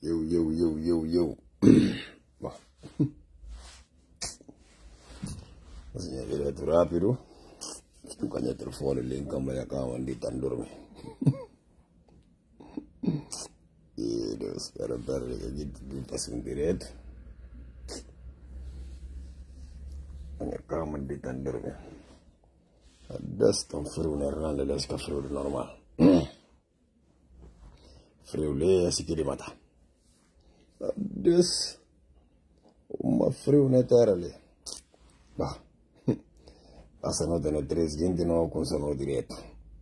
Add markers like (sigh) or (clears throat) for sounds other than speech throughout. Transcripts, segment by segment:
Yo, yo, yo, yo, yo. bah. Assim, direto rápido. Estou tu ali em di cá, onde está dorme. E Deus, espera, espera, aqui tudo passa em direto. Minha cama onde está dorme. Adesso tão frio na Irlanda, adesso está normal. (clears throat) Freule si kiri mata. Ah, Deus, uma frio na né, terra ali. Bah, (laughs) passa nota na 3, 20 não funcionou direto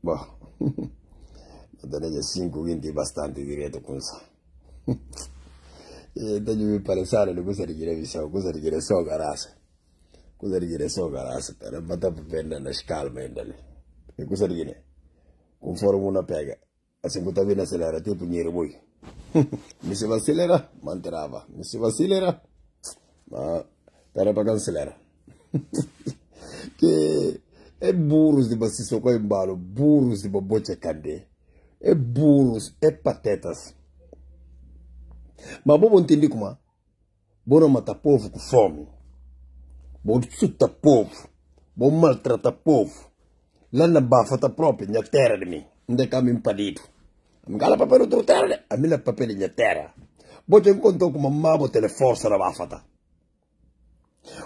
Bah, (laughs) nota no 5, 20 bastante direto com (laughs) e eh, Então, eu me pareçaram, eu gostaria de revisar, eu gostaria de regressar ao garaço. Gostaria de regressar ao garaço, cara, botar para venda nas calmas ainda né, ali. Eu gostaria, né? Conforme uma pega a 50 mil acelerada, tem dinheiro, boi. Me se vacilera, manterava. Me se vacilera, mas para para cancelar. que é burros de baciço com embalo, burros de babocha cadê. É burros, é patetas. Mas bom entendi como. Bom não matar povo com fome. Bom chuta povo. Bom maltrata povo. Lá na bafa tá própria, na terra de mim. Onde é que eu me impedido? ngala papelu to o amila papeli nya terra. boche com kuma mabo tele força na bafata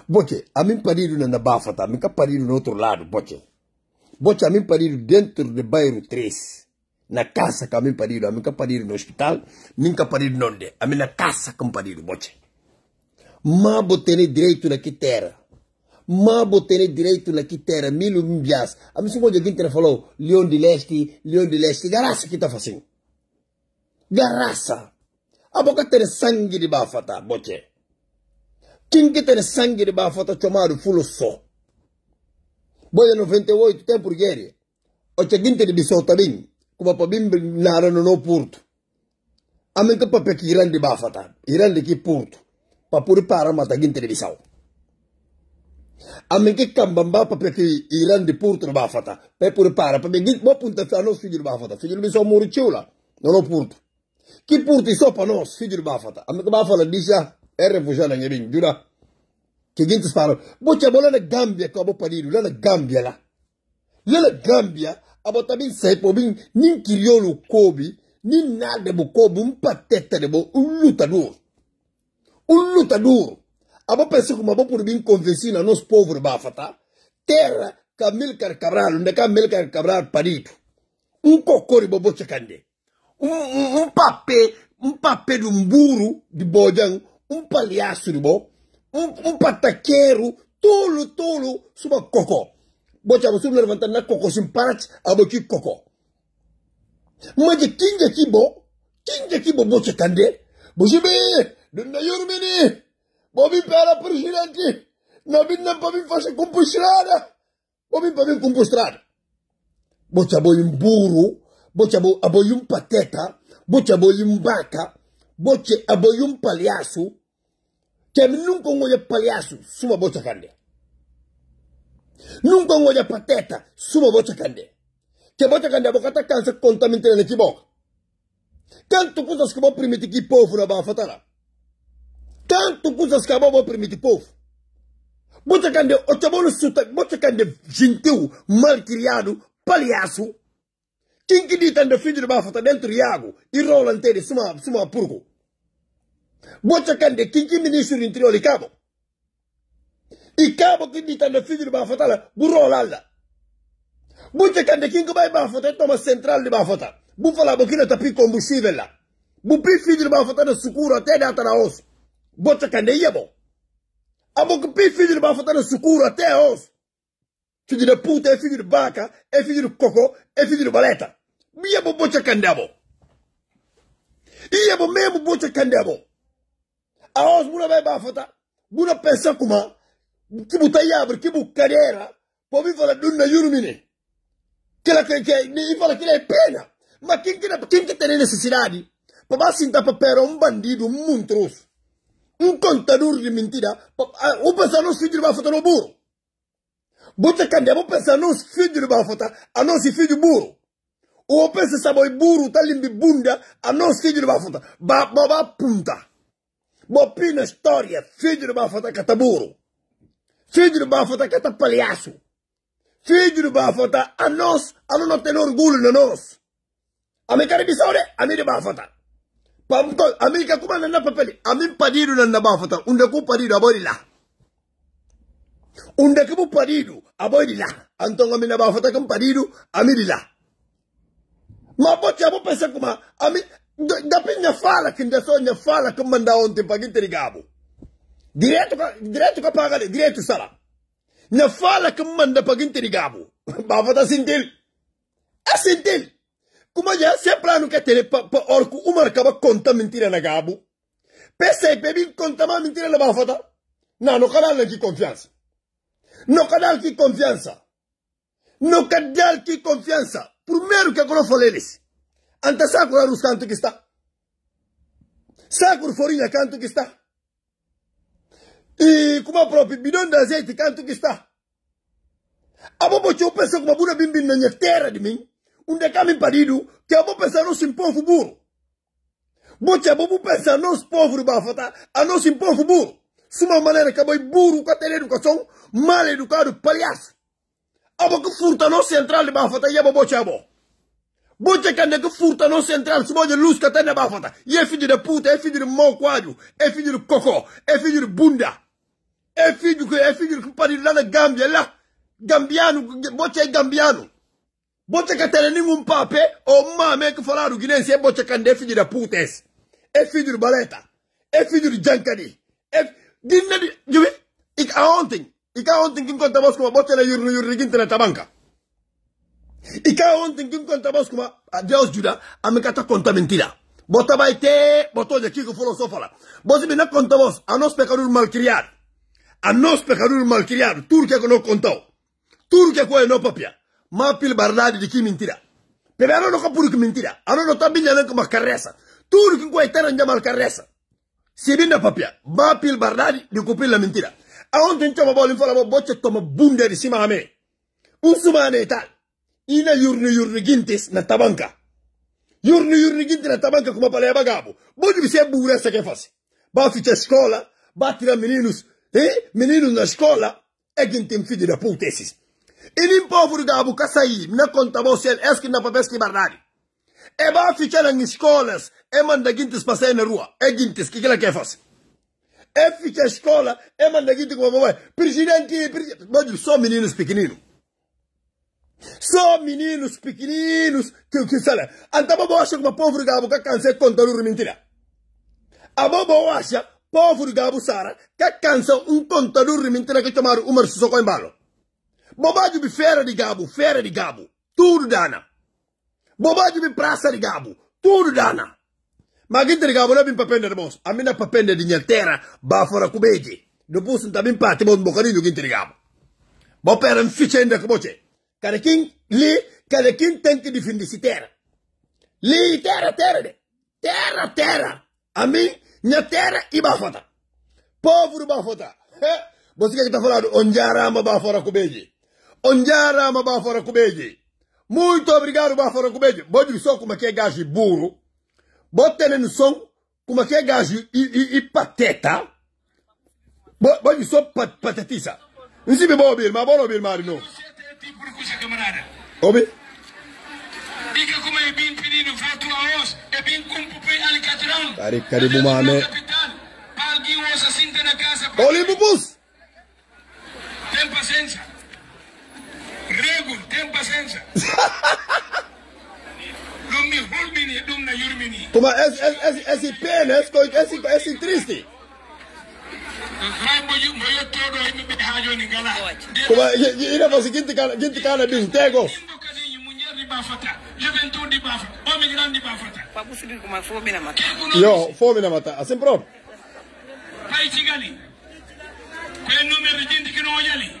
boche mim pariu na bafata minka parido no outro lado boche boche mim pariu dentro de bairro 3 na casa que amin parido aminka parido no hospital ninka parido nonde mim na casa que parido boche mabo tene direito na que terra Mabo terei direito na quitera, mil umbias. A missão que alguém falou, Leão de Leste, Leão de Leste, garaça que tá fazendo garraça. A boca ter sangue de bafata, boche. Quem que ter sangue de bafata chamado fulo só. Boia 98, tem por guerre. O seguinte de bisota bim, como para bim nara no no porto. A mim que para que irande bafata, irande que porto. Para por para mata guinte de bisau. A que cambamba para que de porto de bafata. Para por para, para bim guinte, boa punta, não filho de bafata. Filho de bisau moritiu lá, no no porto que por ti só para nós, filho de Bafata. A Bafata diz já, é refugiado em Ebim, jura? Que gente fala, bote a bola na Gâmbia que a vou parir, lá na Gâmbia lá. Lá na Gâmbia, a bota bem sai por mim, nem criou no Kobe, nem nada do Kobe, um pateta de bo, um lutador. Um lutador. A boa pessoa que uma boa por mim convencida a nós povo de Bafata, terra, Camilcar Cabral, onde é Camilcar Cabral parido. Um cocô de bobo chacande um, um, um papel, um papel de um burro de bodão, um palhaço de bom, um, um pataqueiro, tolo, tolo, suba cocô. Bocha, você levantando na cocô, sem parar, aboqui cocô. Mas de quem de é que bom? Quem de é que bom, bocha, candê? Bocha, bem, dona Yormini, bobi para presidente, não vim não para mim fazer compostrada, bobi para mim compostrada. Bocha, boi um burro, boche aboyumpa teta, boche aboyumbaka, boche aboyum palhaço, que nunca olha paliasu, suma bocha cande. Nunca olha pateta, suma bocha cande. Que bocha cande a boca tá cansa contaminando na kiboca. Tanto coisas que vão permitir povo na bafatara. Tanto coisas que vão permitir povo. bote cande, o suta, bote cande gentil, malcriado, paliasu, quem que dita de filho de bafata dentro Iago e rola inteiro suma, suma purgo? Bocha de quem que ministro do interior e cabo? E cabo que dita de filho de bafata lá, burrola lá. Bocha de quem que vai bafata toma central de bafata. Bu falar boquina tapi combustível lá. Bupi filho de bafata no sucuro até data na osso. Bota cande, de iabo, Amo que pi filho de bafata no sucuro até osso. Filho de puta, é filho de vaca, é filho de coco, é filho de baleta yebo bocha kandabo yebo memu bocha kandabo aos buna vai bafata buna pensa kuma kibu tayabre kibu carreira povi fala dunna yurumine kila que que nem fala que é pena mas quem que quem que tem necessidade para sentar para um bandido um montroso um contador de mentira o pensa não se filho vai fazer no burro Bota candé, pensa pensar nos filhos do Bafota, a nosso filho burro uwopesesa boiburu utalimbi bunda ba punta, bo pina história fijo libafuta kataburu fijo libafuta katapalhaço fijo libafuta a nós ano não tem orgulho na nós amekari bisaure ami libafuta pamto amika kuma nana papeli amin padiru na bafuta undaku padiru abori la undaku padiru abori la antongo mina bafuta kam padiru amiri la ma bote abo pesa kuma ami dapi nya fala kinda so nya fala kuma nda onte pagiteri gabo direto ka direto ka pagale direto sala nya fala kuma nda pagiteri gabo (laughs) ba fata sintil asintil kuma ya se plano que tele pa, pa orku umar kaba conta mentira na gabo pesa e bebi conta ma mentira na ba da na no canal ki confiança no canal ki confiança no canal ki confiança primeiro que agora falei eles. Ante sacura os canto que está. Sacura forinha canto que está. E como a própria bidão de azeite canto que está. A bobo eu penso como a buna bimbim na minha terra de mim. Um de caminho parido que a bobo pensa não se impovo burro. Bote a bobo pensa nos povo de bafata a não se impovo burro. Suma maneira que a boi burro, caterino, cação, mal educado, palhaço. oboku furtano central bafota yebo bochabo boche kande ku furtano central suboje luz katana bafota ye fidire puta e fidire mokwaju e fidire koko e fidire bunda e fidire ku e fidire ku pari la gambia la gambiano boche gambiano boche katana ni mumpape o mame ku falaru ginense boche kande e fidire putes e fidire baleta e fidire jankadi e dinna di jubi ik aonting Ika ah, vos thinking konta bos kuma yur la yurnu y gintana tabanka ikaw contamos como konta bos kuma dios juda amikata konta mentira bota baite boto de kiko folo sofala bosi bina A bos anos pecarul malcriar anos pecarul malcriar que kono kontao turke ko no papia mapil bardadi de ki mentira pero no no que mentira ano no tabinya nan está carresa ya mal etara Si bien sibina papia mapil bardadi de cupil la mentira aonten coma bolin falamo boccottomo bunderi simame unsumane tal ina yurni yurni gintis na tabanka yurni yurni ginti na tabanka kuma pala yaba gabo bodi bise bure seke fasi ba fice scola ba tira meninos eh meninos na scola e gintin fidi da putesis inin povuru gabo kasai na conta bosel eski na papeski barrari e ba fice na scolas e manda gintis pasai na rua e gintis kikila kefasi é ficha escola, é aqui com a é. mamãe. Presidente, presidente. Só meninos pequeninos. Só meninos pequeninos que, que sabe. Anta a bobo acha que o pobre gabo que cansa contar uma mentira. A bobo acha, pobre gabo Sara, que cansa um contador de mentira que chamaram o Marcio Soco embalo. Bobagem de feira de gabo, feira de gabo. Tudo dana. Bobagem de praça de gabo. Tudo dana magintiri kabola bimpapendere bos amina papendere nyantera bafora kubeje nobus ntabin pati bos bokani nyugintiri kabo boperen fichende kuboche karekin li karekin defender di terra, li terra terra de terra terra amin nyantera ibafota povro bafota você que tá falando onjarama bafora kubeje onjarama bafora kubeje muito obrigado bafora kubeje bodi só como é que é gajo burro botene no som como é que é gajo e, e, e pateta bom isso pat, patetiça não se me bom ouvir mas bom ouvir Mário não ouve Diga como é bem pedindo voto a os é bem como o Alicatrão. Cari, cari, bumane. Né? Alguém ouça assim na casa. Olhe, bubus. Tem paciência. Rego, tem paciência. (laughs) ɗum mi hulmini ɗum na esse tuma esi peene é ce triste mambo mo yettoɗo você, ha joni ngala tuma ina fo si ginti ginti kana ɗin tego yo fominamata asin prob pay cigali koye numerre jindikinowo jali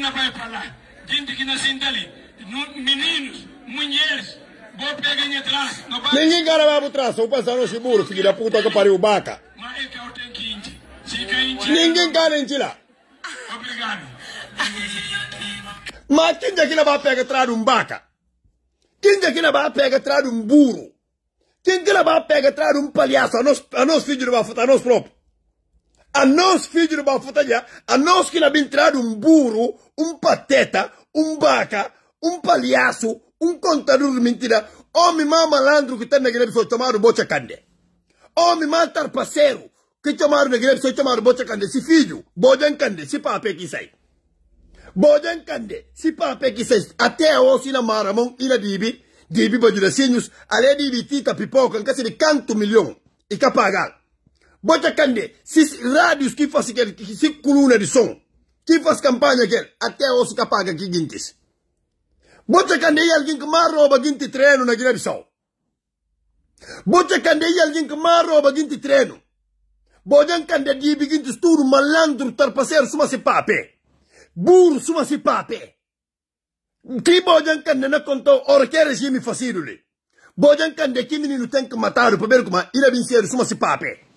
na pay palla Ninguém garabava o traço, o passaram esse burro, filho da puta que pariu o baca. É Ninguém garante lá. Obrigado. Mas quem daqui não vai pegar atrás de um baca? Quem daqui não vai pegar atrás de um burro? Quem que não vai pegar atrás de um palhaço? A nós, a filhos não vai futar, a nós próprios a nós, filhos do Bafutajá, a nós que lá bem entrado um burro, um pateta, um vaca, um palhaço, um contador de mentira, homem mais malandro que está na igreja foi tomar o bocha cande. Homem mais tarpaceiro que tomaram na igreja foi tomar o bocha cande. Se filho, bojan cande, se pape é que sai. Bojan cande, se pape é que sai. Até a osso na maramão ira na dibi, dibi bajuracinhos, ali dibi tita pipoca, em casa de canto milhão, e capagal. Bocha Kande, se rádios que faz aquele, se coluna de som, que faz campanha aquele, até osso que paga aqui guintes. Bocha Kande alguém que mais rouba guinte treino na Guiné-Bissau. Bocha Kande alguém que mais rouba guinte treino. can Kande dibe guinte estouro malandro tarpaceiro suma se pape. Burro suma se pape. Que Bojan Kande não contou, ora que regime facílio. Bojan Kande que menino tem que matar o primeiro como ele vencer suma se pape.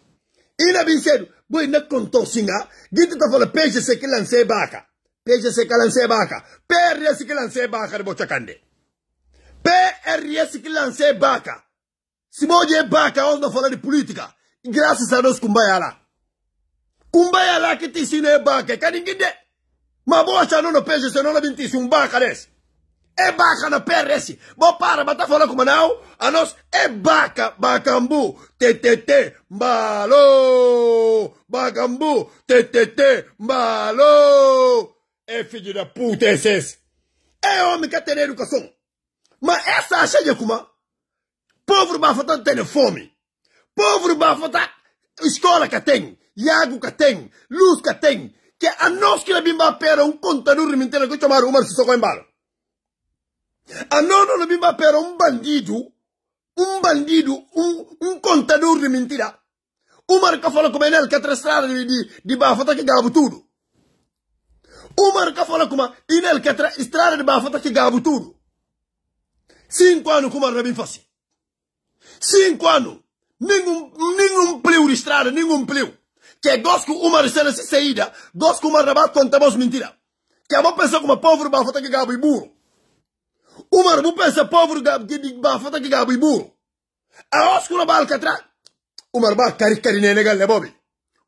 ina bisedu boy nakon to singa ginti ta fala page se kilan se baka page se kilan se baka per se kilan se baka bo chakande per se kilan se baka simoje baka onda fala di politika graças a dos kumbaya la kumbaya la kiti sine baka kadingide mabosha nono page se nono binti sumbaka des é baca na PRS. Bom, para, mas tá falando como não? A nós é baca, bacambu, TTT, balô, bacambu, TTT, balô. É filho da puta, é esse. É homem que tem educação. Mas essa é acha de como? Povo bafa tem fome. Povo bafa escola que tem, iago que tem, luz que tem. Que a nós que na bimba pera um contador mentira que chamar o Marcio embalo. A nono no bimba pera um bandido, um bandido, um um contador de mentira. Umar Kafola como ele que trastrada de de de bafota que gabo tudo. marca Kafola como ele que trastrada de bafota que gabo tudo. Cinco anos como Rabin Fassi. Cinco anos. Nenhum, nenhum pliu de estrada, nenhum pliu Que gosto Umar Sena se saída, gosto Umar Rabat contamos mentira. Que a mão pensou como pobre bafota que gabo e burro. Umar bu pensa povero bafata che gabo ibu. A oscuro balcatra. Umar ba caricari nene galle bobi.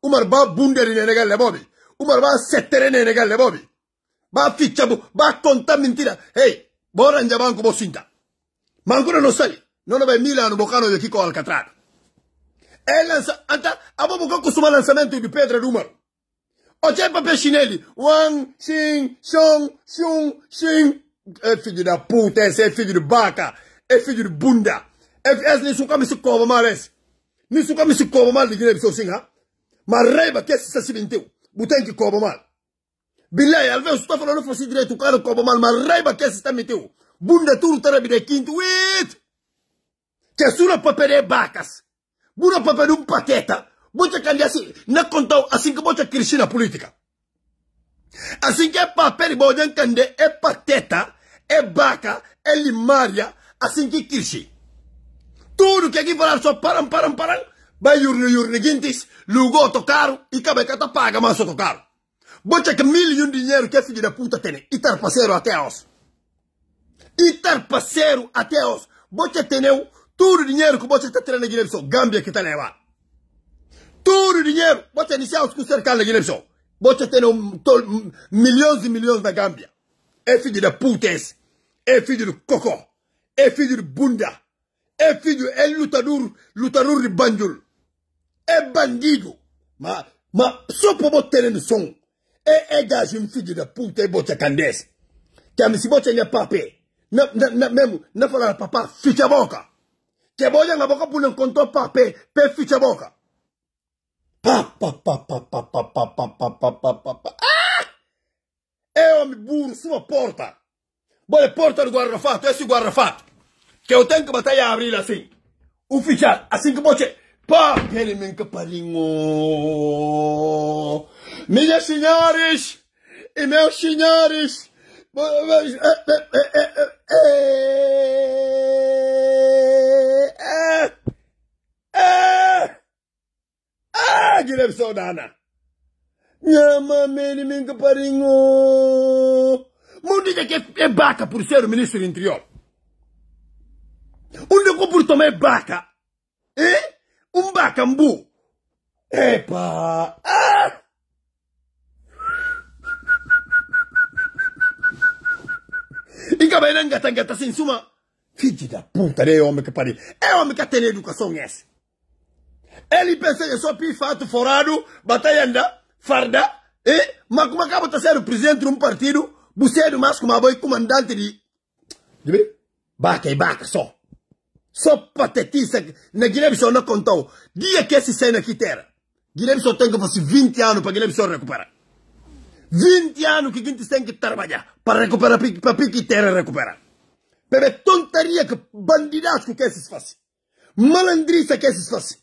Umar ba bunderi nene galle bobi. Umar ba settere nene galle bobi. Ba ficcia bu, ba conta mentira. Ehi, hey, buona banco bossinta. Ma ancora non sai. Non aveva Milano Boccano di Chico Alcatraz. E lanza, anta, avevo costumato lanzamento di Pedro e O Oggi è Pescinelli. Wang, Xing, Xiong, Xiong, Xing. É filho da puta, esse é filho de baca, é filho de bunda. É, é, é esse nisso como se cobra mais. Nisso como se cobra mais de Guiné Bissau sim, Mas raiva que é esse se menteu. Botem que cobra mal. Bilai, às vezes estou tá falando fosse direito, o cara cobra mal, mas raiva que esse está meteu. Bunda tudo terá bide quinto, it. Que é sura papel é bacas. Buna papel de um pateta. Bota candidato, assim, na conta assim que bota crescer na política. Assim que é papel, bota candidato, é pateta é Baca, é Limária, assim que Kirchi. Tudo que aqui falaram só param, param, param. Vai urne, urne, guintes, lugar tocaram e cabecata paga, mas só tocaram. Bota que mil e um dinheiro que é filho da puta tem. E tar parceiro até os. E tar parceiro até os. Bota teneu tudo dinheiro que você está tendo na Guiné-Bissau. Gâmbia que tá levando. Tudo dinheiro. Bota iniciar os que cercaram na Guiné-Bissau. Bota teneu milhões e milhões na Gâmbia. É filho da puta é esse é filho do Cocó, é filho do Bunda, é filho, é lutador, lutador de Banjul, é bandido, mas, mas só para botar no som, é, é gajo, um filho da puta, e bota candês, que a se bota ele papé, na, na, na, mesmo, não falar papá, ficha a boca, que a boca na boca por não contar papé, pé ficha a boca, pa pa pa pa pa pa pa pa pa pa pa pa ah! É homem burro, sua porta. Olha, porta do guarda-fato, esse guarda-fato, que eu tenho que batalhar a abrir assim. Oficial, assim que bote. Pá, ele me encaparinho. Minhas senhores e meus senhores. Guilherme Saudana. Nhama, menino, encaparinho. Mon diga que é, é baca por ser o ministro do interior. Um de por tomar é baca. é Um bacambu. Epa! Ah! E cabelo engata, engata, assim, suma. Filho da puta, é homem que pariu. É homem que tem educação essa. Ele pensa que só pifato, forado, batalhando, farda. Eh? Mas como acaba de ser o presidente de um partido, do masco kuma boy comandante di. Dibi? Baka e baka só. Só patetista. Na Guiné-Bissau não contou. Dia que esse cena aqui terra. Guiné-Bissau tem que fosse 20 anos para Guiné-Bissau recuperar. 20 anos que a gente tem que trabalhar para recuperar, para pique terra recuperar. Pela tontaria que bandidasco que esses fazem. Malandriça que esses fazem.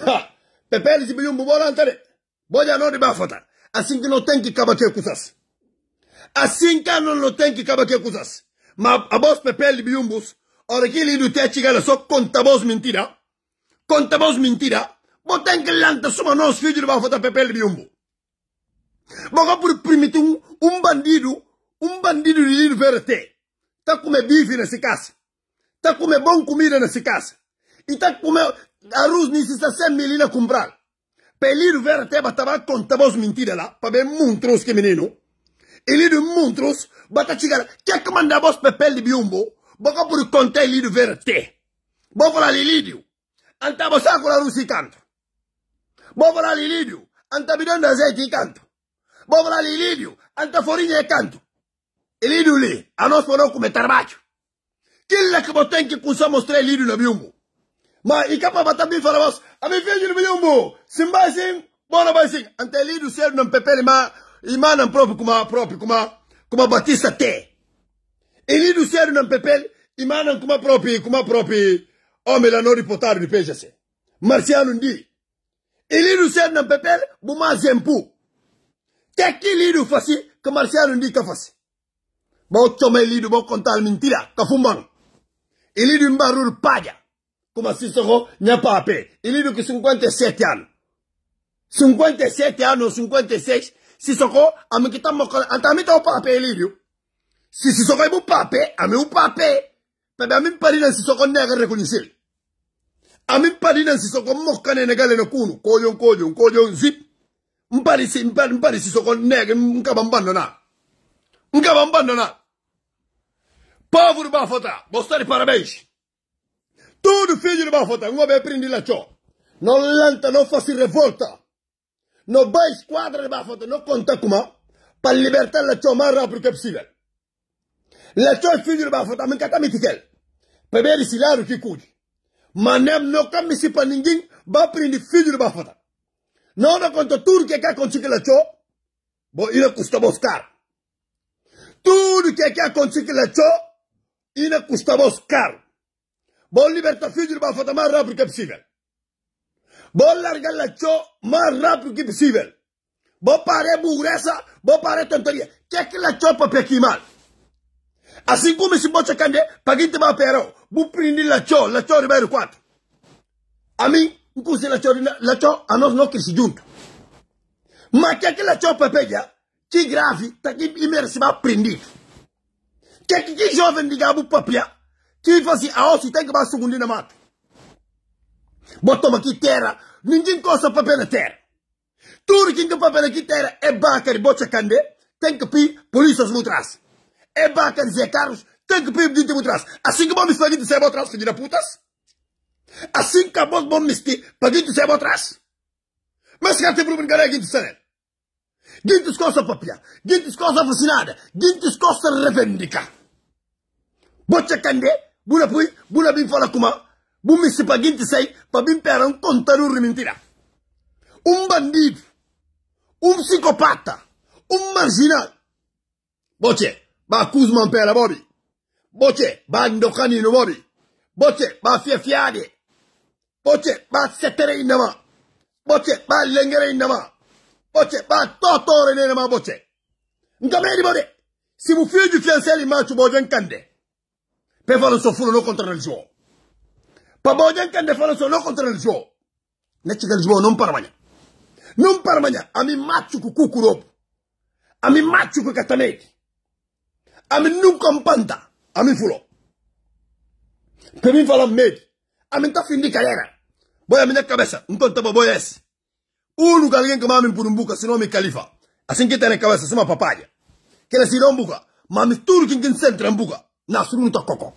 Ha! Pepe eles e bilhão bubora antare. Boja não de bafota. Assim que não tem que acabar com eu cusasse. Assim que não tem asinkano lotenki kabake kuzas ma abos pepeli biumbus orekili só conta voz mentira voz mentira tem que lanta suma nos filho ba fota pepeli biumbu Mas por permitir um, um bandido um bandido de ir ver liberté tá comer bife nesse casa tá comer bom comida nesse casa e tá comer arroz nisso tá sem melina comprar pelir verde teba tava voz mentira lá para ver que menino ilidi muntros batatigala que manda pepel de biumbo boko puri konte ilidi vere te bovola lilidiu anta bosakula rusi kanto bovola lilidiu anta bidonda zeti kanto bovola lilidiu anta forinha kanto ilidi li anos pono kume trabalho kila que botem que cusa mostrar ele no biumbo mas ikapa batabi fala bos ami fejo no biumbo simba sim bona bai sim anta ilidi ser não pepel, ma imanan propre kuma propre kuma kuma batista te elidu seru nan pepel imanan kuma propre kuma propre ome la nori potaru di pejase marciano ndi elidu seru nan pepel buma zempu teki lidu fasi ke marciano ndi ka fasi bao chome lidu bao kontal mintira ka fumbang elidu mbarur paja kuma sisoko nyapape elidu ki 57 anni 57 anni o 56 Sissoko, ame kita mokana. Anta ame ta o pape ele, viu? Se Sissoko é o pape, ame o pape. Mas ame pari na Sissoko nega reconhecer. Ame pari na Sissoko mokana negale no kuno. Koyon, koyon, koyon, zip. Mpari, mpari, mpari Sissoko nega mkabambando na. Mkabambando na. Povo do Bafotá, mostrar parabéns. Todo filho do Bafotá, um homem aprendi lá, tchau. Não lenta não faça revolta no va escuadra de Bafoto, no conta como, para libertar la choma más rápido que filho La cho es de Bafoto, también que está mitiquel. Peber si laro que Manem no cambie si para ninguém, va a prender de Bafoto. No, no conta Turquia que consigue la cho, bo ira custa buscar. Tudo que quer conseguir la cho, ina custa buscar. Bom, libertar filho de Bafoto mais rápido que possível. Vou largar la show mais rápido que possível. Vou parar burguesa, vou parar tonteria. Que é que la show para pequim mal? Assim como esse bote cande, paguei te perão. Vou prender la show, la show número 4. A mim, não consigo la show, la show, a nós não cresce junto. Mas que é que la show para pegar? Que grave, tá que imersiva prendido. Que é que, que jovem diga o papia? Que faz assim, a osso tem que passar o segundo na mata. botou aqui terra, ninguém coça papel na terra. Tudo que tem papel aqui terra é baca de bocha cande, tem que pedir polícias mutras. É baca de Zé Carlos, tem que pedir de mutras. Assim que bom fazer de ser botras filho da putas. Assim que acabou bom misti, pagui de ser botras Mas cá tem brincar aqui de ser. Gintos costa papia, gintos costa vacinada, gintos costa revendica. Bocha cande, buna pui, buna bim fala kuma, Bummi si paghinti sei, pabin per un contarurri mentira. Un bandito, un psicopata, un marginale. Boce, ba Kuzman per la bobi. Boce, ba Ndokani no bobi. Boce, ba Fiafiade. Boce, ba Setere in nama. Boce, ba Lengere in nama. Boce, ba Totore in nama boce. Ngameri bobe. Si mu figlio fiancelli in macio bojan cande. Per fare un soffuno contro il suo. não Pabojan kan defano sono contro il gioco. Neci che il gioco non parmagna. Non parmagna. Ami maccio cu cucurob. Ami maccio cu cataneti. Ami nun companta. Ami fulo. Per mi fala medi. Ami ta fin di carreira. Boia minha cabeça. Um tonto pra boia esse. Um lugar alguém que mame por um buca, senão me califa. Assim que tem na cabeça, uma papaya. Que nasce um buca. Mame tudo que encentra em buca. Não, suru não coco.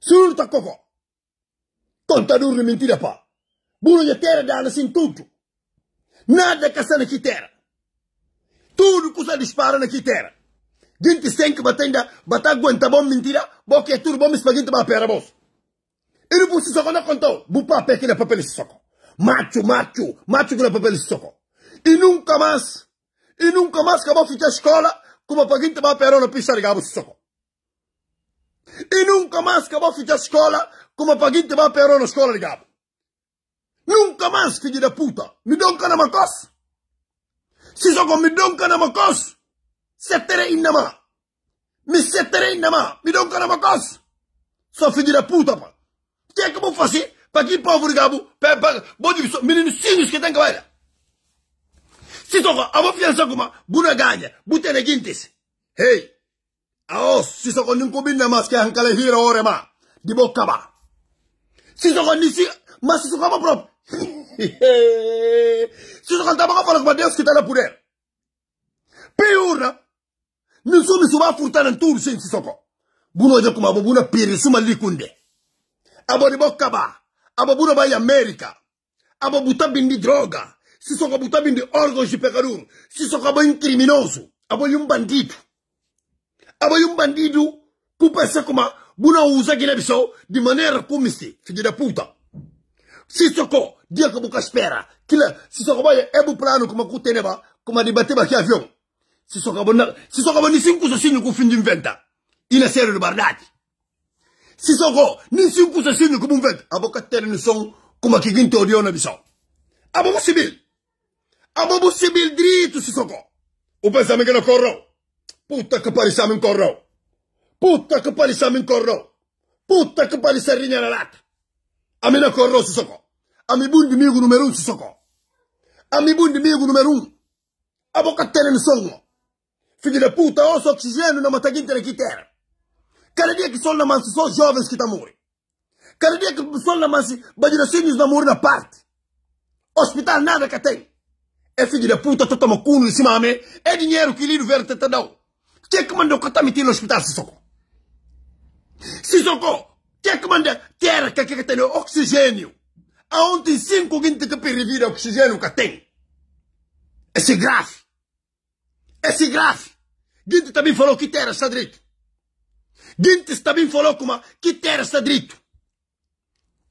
Suru não coco. Contador de mentira, pá. Buno de terra dá assim tudo. Nada caça na terra. Tudo custa dispara na terra. Gente sem que batenda, batar aguenta bom mentira, boca é tudo bom, espaguete para pera, boss. Ele não se só quando contou. Bupa pé que na é papel soco. Macho, macho, macho que na é papel soco. E nunca mais, e nunca mais vou ficar escola, como paguinte para pera na pista de gabo soco. E nunca mais vou ficar escola, come paghinte va per una scuola di capo. Nunca más, figli da puta, mi doncano ma cos. Si so come mi doncano ma cos, settere in ma. Mi settere in ma, mi doncano ma cos. So figli da puta, ma. Che è come fasi, paghi poveri capo, per, per, voglio, mi rinsigno che tengo bene. Si so come, avevo fianza come, buona gagna, buttene quintis. Ehi, hey. aos, si so con un combina ma, che anche le hira ore ma, di bocca ma. Si soko nisi, mas si soko apaprop. Si soko anta baka fwala kwa deos ki tala pweder. Pi urna, nisou mi sou ba furta nan toubi si si soko. Boun wajan kouma, abou boun apiri, sou madri kounde. Abou di bok kaba, abou boun apay Amerika. Abou buta bindi droga, si soko buta bindi orgon jipe karun. Si soko abou yon kriminoso, abou yon bandido. Abou yon bandido pou pesè kouma. buna usa Guiné Bissau de maneira como se, filho da puta. Sissoko, dia que buca espera, kila Sissoko vai é bu plano como ku teneba, como a bater aqui avião. Sissoko bona, Sissoko bona cinco sozinho com fim de inventa. Ina sério de verdade. Sissoko, nem cinco sozinho como inventa, a boca ter no som como que guinte odio na Bissau. Aba possível. Aba possível direito Sissoko. O pensamento que não correu. Puta que pariu, me correu. Puta que pariu, a mim corro. Puta que pariu, serrinha na lata. A mim não corro, soco. A mim bunda amigo número um, soco. A mim bunda amigo número um. A boca tela no songo. Filho da puta, osso oxigênio na mataguinta que terra. Cada dia que sol na mansa, só jovens que tá morrendo. Cada dia que sol na mansa, badiracinhos na morrendo na parte. Hospital nada que tem. É filho da puta, tu toma culo em cima, amém? É dinheiro que lido verde te dá. Tinha é que mandar o que tá metido no hospital, soco. Sissoko, que é que manda terra que, é que tem oxigênio? Aonde cinco gente que perivir oxigênio que tem? Esse grave. Esse grave. Gente também falou que terra está direito. Gente também falou que, uma, que terra está direito.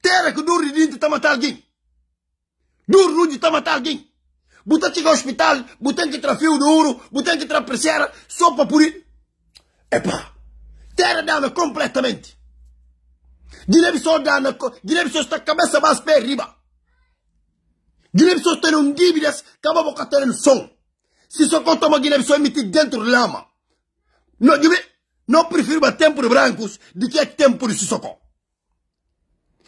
Terra que duro de está matar alguém. Duro de está matar alguém. Botar chegar ao hospital, botar que trafio duro, botar que trapreciar, só para purir. Epa teredana completamente. Guiné-Bissau está cabeça mais pé riba. Guiné-Bissau está em dívidas, acaba boca ter no som. Se só conta uma Guiné-Bissau dentro do lama. Não, não prefiro tempo de brancos do que é tempo de Sissoko.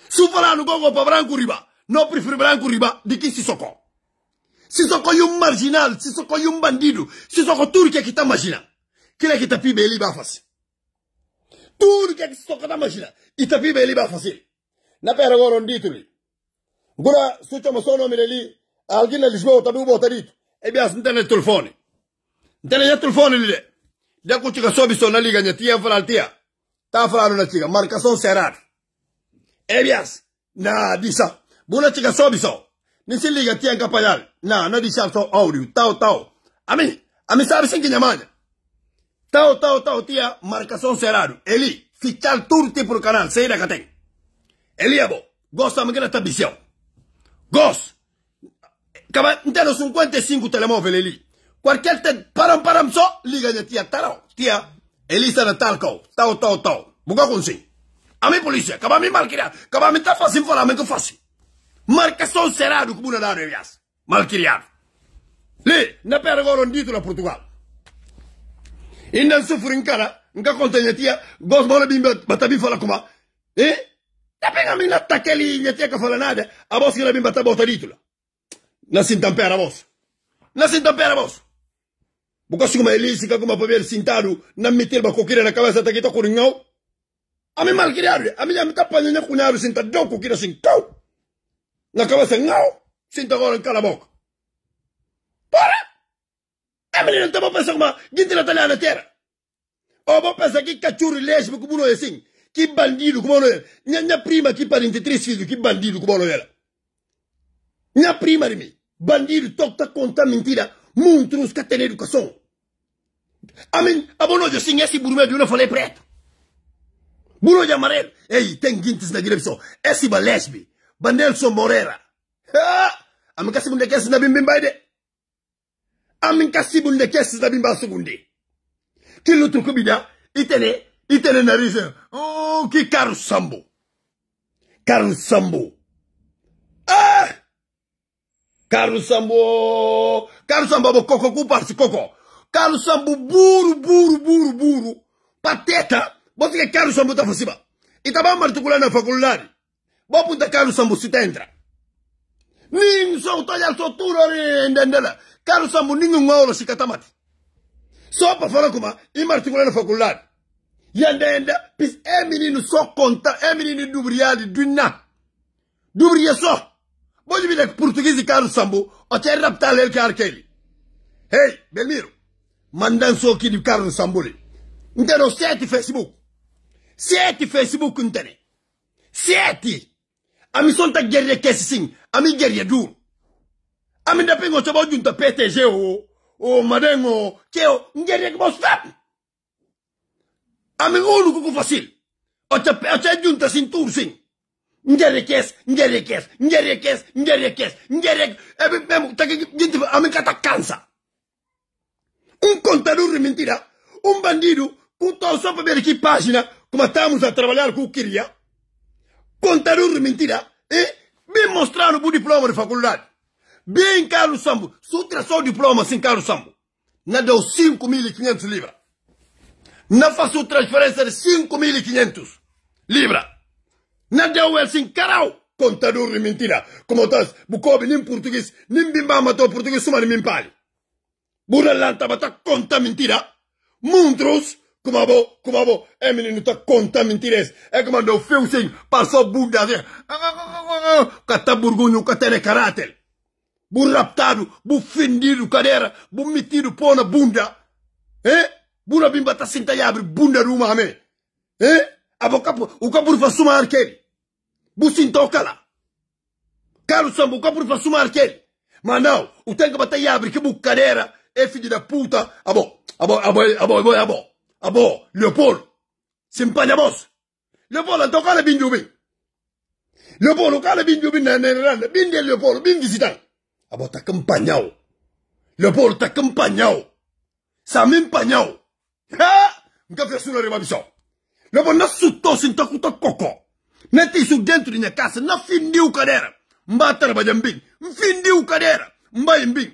Se falar no Congo para branco riba, não prefiro branco riba do que Sissoko. Sissoko é um marginal, Sissoko é um bandido, Sissoko turco é que está marginal. Quem é que está pibe ele vai fazer? tuuri jag sokata mashina itapiba eliba fasil napera goron dituli gura sucho masono mileli algina lisbo tabibo tadit ebias eh, ntana telefoni ntana ya telefoni lile da ku chiga sobi sona liga nyatia fraltia ta fralo na chiga marcason serar ebias na disa buna chiga sobi so nisi liga tianga payal na na disa so audio tao tao ami ami sabe sin kinyamanya Tal, tal, tal tia, marcação cerrado. Eli, ficar tudo tipo do canal, sei da que tem. Eli é bom. Gosta muito da televisão, Gosto. Acaba, entendo 55 telemóvel ali. Qualquer tempo, param, param só, liga de tia, tarão. Tia, Elisa de Talco, tal, tal, tal. Buga com sim. A minha polícia, acaba me malcriar, acaba me tá fácil, falar, mas que fácil. Marcação cerrado, como na da Mal malcriado. Lì, ne pergono un dito da Portugal. ina sufuri nkala nka konte nyetia gos bolo bimbe batabi fala kuma eh tapenga mina takeli nyetia ka fala nada abos kila bimbe tabo taditula na sintampera bos na sintampera bos bukasi kuma elisi ka kuma pabier sintaru na mitir ba kokire na kabasa takito kuringao ami malkiriarde ami jam tapanya nya kunyaru sinta doku kira sinkau na kabasa ngao sinta goren kala para menino, então vou gente uma guinda na terra. Ou vou pensar que cachorro lesbo como não é assim. Que bandido como não era. Minha, minha prima aqui para entre três filhos, que bandido como não era. Minha prima de mim, bandido, toca contar mentira, muito nos que tem educação. Amém. A boa noite, assim, esse burumé de uma folha preta. Burro de amarelo. Ei, tem gente na direção. Esse balesbe, bandelso morera. (laughs) Ah, a minha segunda é que é esse na é bim bim baide aminka sibunde ke sisa bimba sugunde kilu tukubida itene itene narise oh ki karu sambo karu sambo ah karu sambo karu sambo bo koko ku parsi koko karu sambo buru buru buru buru pateta bote ke karu sambo tafasiba itaba martukula na fakulari bo punta karu sambo sitaentra ni so utanya so turori ndendela karu sa muningu ngolo sikatamati so pa fara kuma imartikulana fakulani yandenda pis emini nu so konta emini ni dubriyadi dunna dubriye so boji bi nek portugisi karu sambu o te rapta lel kar keli hey belmiro mandan so kidi karu sambuli ntero seti facebook seti facebook ntene seti ami sonta guerrier kesisin ami guerrier du ami dapingo chobo junta PTG o o madengo keo é que vos fap ami ulu kuku fasil ocha ocha junta sin tur sin guerrier kes guerrier kes guerrier kes guerrier kes guerrier ebi memo taki gente ami kata cansa um contador de mentira um bandido com torção para ver que página como estamos a trabalhar com o Kiria uma mentira e eh? me mostraram o diploma de faculdade. Bem caro sambo. Só traçou o diploma assim caro sambo. Na deu 5.500 libras. Na faço transferência de 5.500 libras. Na deu assim carau. Contador de mentira. Como estás? Bucobi nem português, nem bimba matou português, suma nem pali. lanta bata conta mentira. Muntros. Comment bon, como bon, un minute, nous content, mentires. Et comment nous faisons signe, par son bout d'arrière. Kata bourgogne, kata de caractère. Bou raptado, bou findido, cadeira, bou metido pô na bunda. hein eh? Bou na bimba tá sinta abre bunda do mame. Eh? Abo capo, o capo fa suma arquele. Bou sinto cala. Calo samba, o capo faz uma arquele. Mas não, o tanque batalha abre que bou cadeira, é filho da puta. Abo, abo, abo, abo, abo, abo. abo. Ah bon, Léopold, c'est pas Yamos. Léopold, en tout cas, le Bindjoubin. Léopold, quand le Bindjoubin, Bindé Léopold, Bindé visitant. Ah bon, t'as campagnao. Léopold, t'as campagnao. Ça même pagnao. Ah! Nga fait sur le rébabisson. Léopold, n'a souto, c'est un coco. N'a sou dentro de casa, n'a fini ou cadera. Mba tarabajambing. Fini ou cadera. Mba imbing.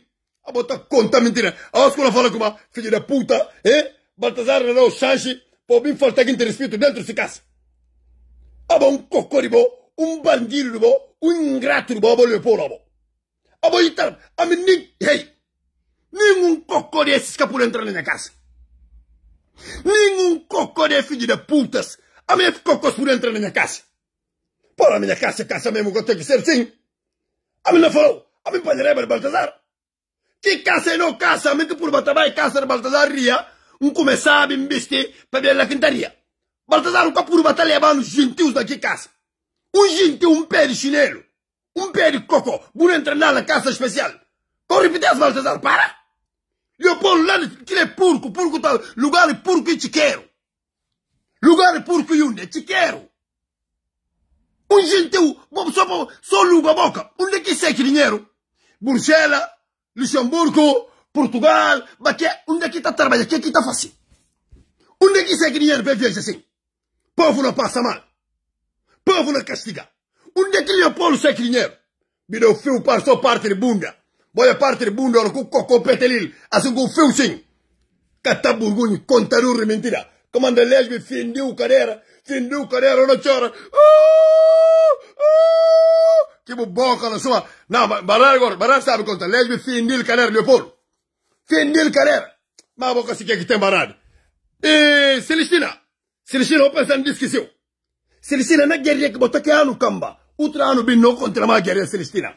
Ah bon, aos que Ah, ce qu'on a fait da puta, eh? Baltazar não change por mim bem que de respeito dentro de casa. Aba um cocoribo, um bandido bo, um ingrato bo, abo lepo abo. Abo itar, mim nem, hey, nenhum cocoré esses que é por entrar na minha casa. Nenhum cocoré é filho de putas, mim é cocos por entrar na minha casa. Por a minha casa, casa mesmo que tenho que ser sim. mim não falou, mim palhareba de Baltazar. Que casa é não casa, mim que por batabai casa de Baltazar ria, nkume sabe mbeste pabia quintaria. Baltazar o capuru está levando gentios daqui casa um gentil um pé de chinelo um pé de coco, por entrar na casa especial com Baltazar para Leopoldo lá tira porco porco tá lugar de porco e chiqueiro lugar de porco e onde chiqueiro um gentil só, só luba boca onde que se dinheiro Bruxela, Luxemburgo Portugal, baque, é, onde é que está trabalhando? é que está fácil. Onde é que isso é dinheiro para viajar assim? Povo não passa mal. Povo não castiga. Onde é que o povo sai dinheiro? Meu filho passou parte de bunda. Boa parte de bunda, olha com cocô petelil. Assim com fio sim. Cataburguni, contarur mentira. Comanda lesbe, fendeu carreira. Fendeu carreira, não chora. Oh, oh. Que boca na sua. Não, barra agora, barra sabe conta. Lesbe, fendeu carreira, meu povo. Fendel Carrera, Maboca Siqueira que tem barado. E Celestina, Celestina, o pensando disse que Celestina na guerreira que botou que ano camba, outro ano binou contra uma guerreira Celestina.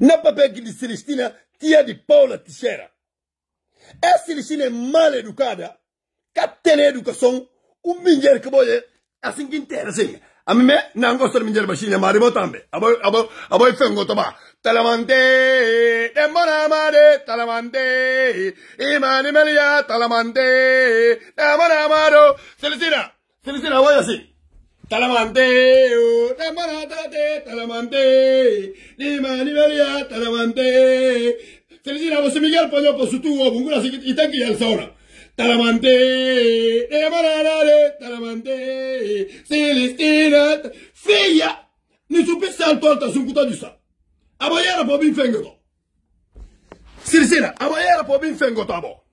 Na papel que de Celestina, tia de Paula Teixeira. Essa é Celestina é mal educada, que tem educação, o mulher que boia, assim que interessa. A mim, não gosto de mulher baixinha, mas eu também. Aboi, aboi, aboi, fengo, tomar. Talamante, talamande, talamante, talamante, imanimelia, talamante, amaro. Celestina, Celestina, voy así. Talamante, Talamandeo, uh, tate, talamante, nimanimelia, talamante. Celestina, vos Miguel yo por su tubo, bungura, y tanque y sol. Talamante, tate, talamante, Celestina, fija, ni su pesal porta son cutadisa. abo yera po bin fengoto sirisira abo yera po bin fengoto abo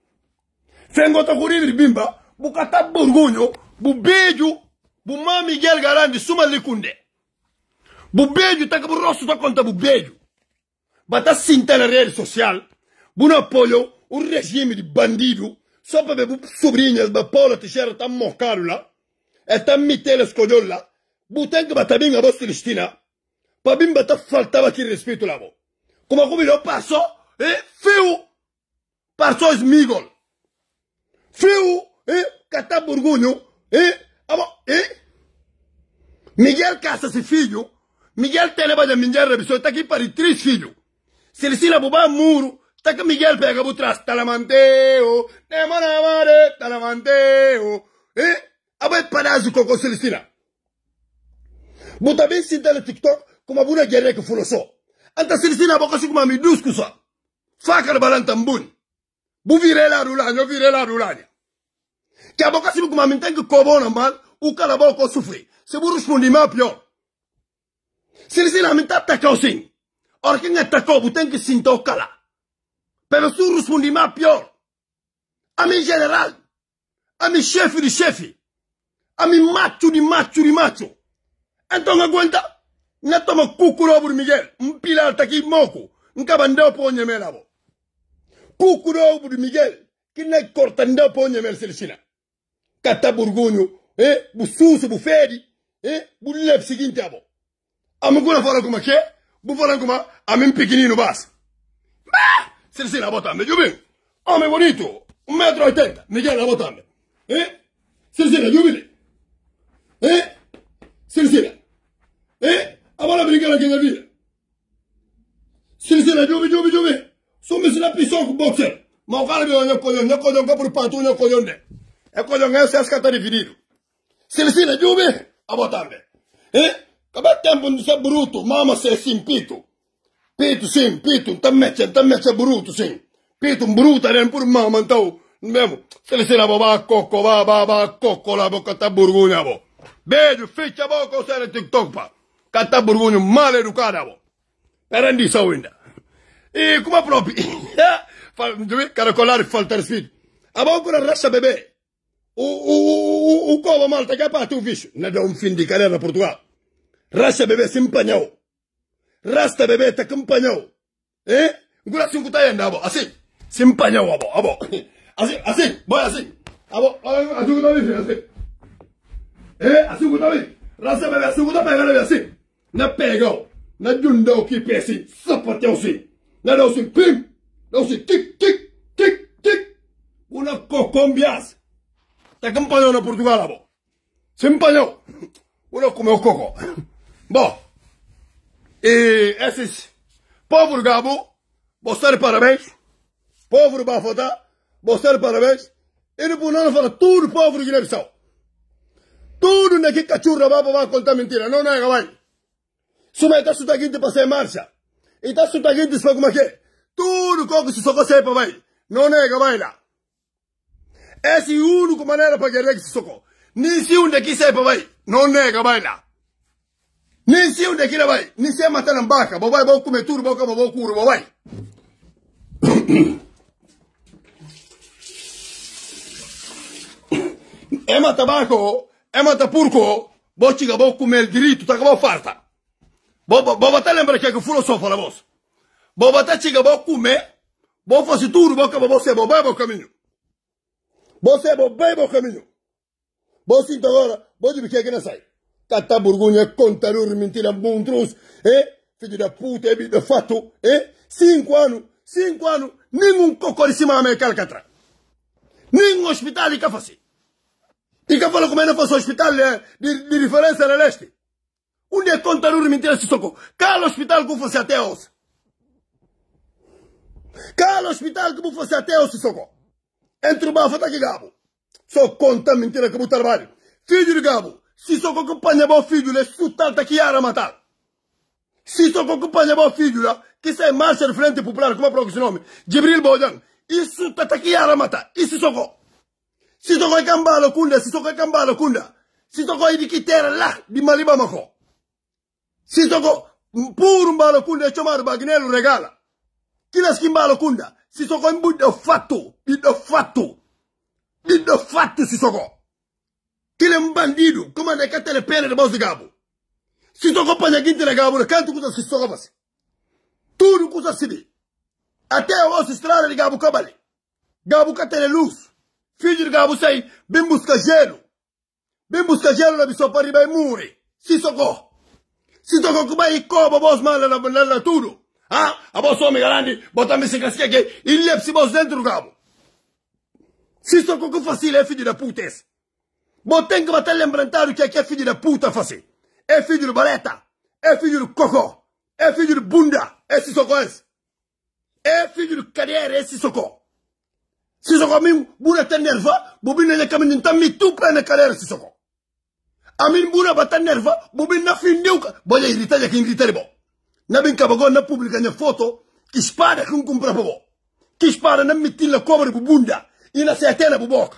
fengoto kuriri bimba bukata burgunyo bubeju buma Miguel Garandi suma likunde bubeju takaburosu takonta bubeju bata sinta na rede social buna apoio un regime di bandido só para bu sobrinhas da Paula Teixeira tá mocado e ta tá mitele escolheu lá butem que batabinha a vossa Cristina faltava pabimba ata faltabaki Como tolabo komakomilo paso eh, fiu paso smigol fiu eh, kata burgunho eh, abo, eh? miguel casa e filho miguel teneba de miguel revisor tá aqui para três filhos Celestina Bubá Muro, tá que Miguel pega por trás, talamanteo, nemanamare, né, talamanteo, eh? Abai é parazo com Celestina. Botabem se tá no TikTok, kuma buna jere ke fulo so anta silisina boko shukuma a dus kusa fakar balanta mbun bu virela rula no virela rula ne ke boko sibu kuma min tangi kobo na mal ukala boko sufri se buru shmundi mapyo silisina min tatta kausin orkin atako butenki sinto kala pero su rusmundi mapyo ami general ami chefe de chefe ami macho de macho de macho então aguenta natama kukulo buri miguel mpila taki moko nkaba ndeo po nyemela bo kukulo buri miguel kine korta ndeo po nyemel silsina kata burgunyo eh bususu bufedi eh bulef siginta abo amukuna fara kuma ke bu kuma amin pikinino bas ba silsina botame jubin ame bonito un metro oitenta miguel la botame eh silsina jubile eh silsina eh A bola brincando aqui, Davi. Silsila, djubi, djubi, djubi. So misila pisson com boxer. Mas o cara me olhou, colhão, não colhão, compra o pantu, não colhão, né? É colhão, é o César que está dividido. Silsila, djubi, a botambe. Hein? Eh, Acabou tempo de ser bruto, mama ser sim, pito. Pito, sim, pito, tamete, mexendo bruto, sim. Pito, bruto, né? Por mama, então, mesmo. Silsila, babá, coco, babá, babá, coco, lá, boca, tá burgunha, bo. Beijo, ficha, boca, o sério, tiktok, pá. kata burbuñu male du kada bo erandi sawinda e kuma propi fa nduwe karakolari falter speed aba ukura rasa bebe u u u u ko malta kapa tu fish na da um fin di portugal rasa bebe simpanhou rasta bebe takampanhou eh ngura sinkutayenda abo asi simpanhou abo abo asi asi boy asi abo asi kutabi asi eh asi kutabi rasa bebe asi kutabi bebe asi na pega na o que pensem, sim na sim pim, sim tic, tic, tic, tic, una cocombias. te acompanhou na Portugal, bom. Sem panhão. Una comeu coco. Bom, e esses povo gabo, mostrar parabéns, povo bafotá, mostrar parabéns, e por não fala tudo povo de Guiné-Bissau. Tudo naquele cachorro baba vai contar mentira, não é vai. Sumeta chuta guinte para ser marcha. E tá chuta guinte para como é que? Tudo coco se e socou sempre, vai. Não nega, vai lá. Essa é a única maneira para guerreiro que se socou. Nem se onde aqui sempre, vai. Não nega, vai lá. Nem se onde aqui, vai. Nem se matar na barca. Vai, vai, comer tudo, vai, vai, vai, curo, vai. É mata barco, é que o só bobata lembrecheke fulo sofala boso bobata chiga bokume bofosi turu bokaba bose bobai bokaminyo bose caminho bokaminyo é bosinto agora que que é bojibikeke nasai tata burgunha contarur mentira montrus eh filho da puta é de fato é cinco anos cinco anos nenhum cocoricima americano que atrás nenhum hospital de que fazer e que fala como é que não fosse hospital eh? de, de referência na né, leste Onde é contar uma mentira, socou? Cala o hospital que fosse até hoje. Cala o hospital que fosse até hoje, socou. Entre o bafo aqui Gabo. Só conta mentira que o trabalho. Filho de Gabo. se soco acompanha meu filho, é sutal tá que ara matar. Sissoko que panha bom filho, que sai marcha de frente popular, como é o é nome? Jibril Bojan. Isso tá que ara matar. Isso Se Sissoko é cambalo, kunda. Sissoko é cambalo, kunda. Sissoko é de terra lá, de Malibamako. Sisoko mpuru mbalo kunda chomar bagnelu regala. Kila skin mbalo kunda. Sisoko mbudo fatu. Bido fatu. Bido bandido? Como Kile mbandido. Kuma nekatele pene de bozi gabu. Sisoko panya ginte na gabu. Kantu kusa Sisoko basi. Tudo kusa sibi. Até a osso estrada de gabu kabali. Gabu katele luz. Filho de gabu sei. Bem busca gelo. Bem busca gelo na bisopari bai muri. Sisoko. Sisoko se Si com aí como vos mala na banana tudo. Ah, a vos homem grande, botar-me sem casquete aqui e leve vos dentro do cabo. Se toko com facil é filho da puta esse. Bom, tem que bater lembrantar o que é é filho da puta facil. É filho do baleta, é filho do cocô, é filho do bunda, esse socorro é esse. É filho do carreira, esse socorro. Si soko mi bura ta nerva, bobi ne kamin ta mi tu pra na carreira si socorro amin bura bata nerva, bubin na findiu boya irita ya kin irita bo na bin ka bago na publica ne foto ki spada kun kumpra bo ki spada na mitin la cobre bu bunda ina se atena bu boca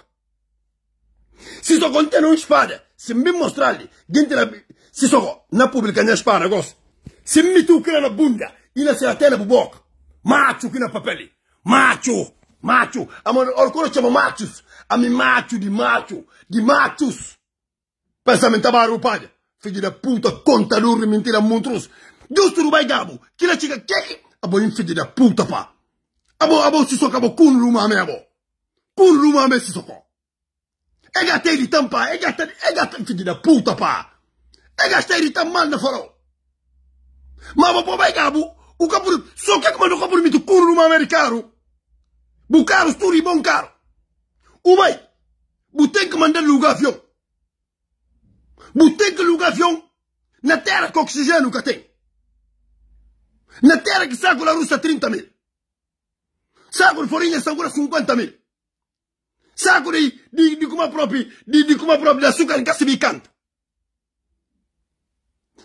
si so contene un spada se mi mostrarli gente la si so na publica ne spada gos se mi tu crea na bunda ina se atena bu boca macho kina papeli macho macho amor orkoro chama machos ami macho di macho di machos Pensamento abaru, palha. Filho da puta, conta de mentira monstruoso. Deus tudo vai gabo. Que la chica que? Abo um filho da puta, pá. Abo, abo, se soca, abo, kun luma me, abo. Kun luma me, se soca. Eu é gastei é é de tampa, eu gastei, eu gastei, filho da puta, pá. Eu gastei de tampa, tá na farol. Mas abo, vai gabo. O capur, só que mano, o capur me tu kun luma americano. Bucaro, sturi, bom caro. O mãe, botei que mandar lugar, fio botei que lugar gavião na terra que oxigênio que tem. Na terra que sagula russa 30 mil. Sagula forinha sagula 50 mil. Sagula de, de como própria, de, de como própria de açúcar em casa canta.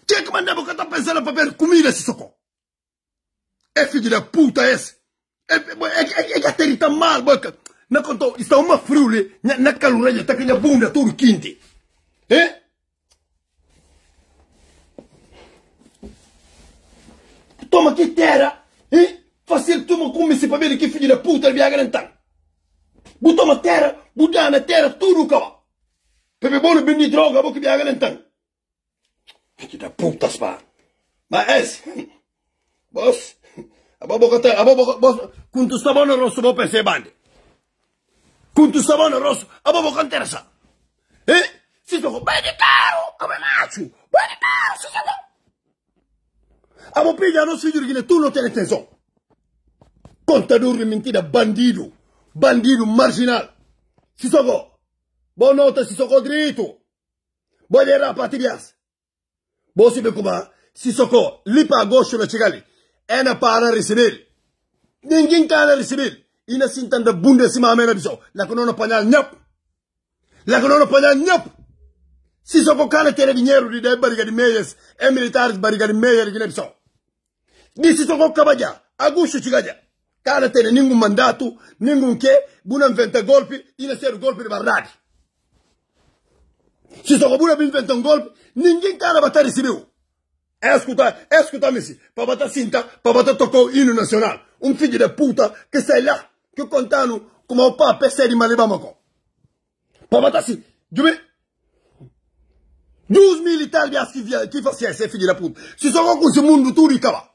Tinha que mandar boca tá pensando para ver comida esse socorro. É filho da puta esse. É, é, é, é que a terra está mal, boca. Não contou, está é uma frule na, na calorelha, está aquela bunda todo quente. É? toma aqui terra e fazer me como se para ver aqui, filho da puta, via garantar. Botou uma terra, botar na terra, tudo o que Pepe bolo bendi droga, boca via garantar. Filho da puta, pá. Mas esse, boss, a boca terra, a boca, boss, com tu sabão rosso, vou pensar bande. Com tu sabão rosso, a boca terra, Eh? Se estou com bem de caro, é macho, bem de caro, se estou a amo pija no sujurgine tulo tele teson contador mentira bandido bandido marginal sisoko bo nota sisoko drito bo dera patrias bo sube kuma sisoko lipa gauche le chigali na para receber ninguém kana receber ina sintanda bunda sima amena biso lakonono panyal nyap lakonono panyal nyap sisoko kana tere dinheiro de barriga de meias é militares barriga de meias de Guiné-Bissau nisitoko kabaja agushu chigaja kana tene ningu mandatu ningu mke buna mventa golpi ina seru golpi ni barradi sitoko buna binventa golpi ningin kana batari sibiu escuta escuta misi cinta para babata tocou hino nacional um filho de puta que sai lá que contando como o papo sério malibamaco babata si jubi 12 militares que, que faziam esse filho da puta se só com esse mundo tudo e acaba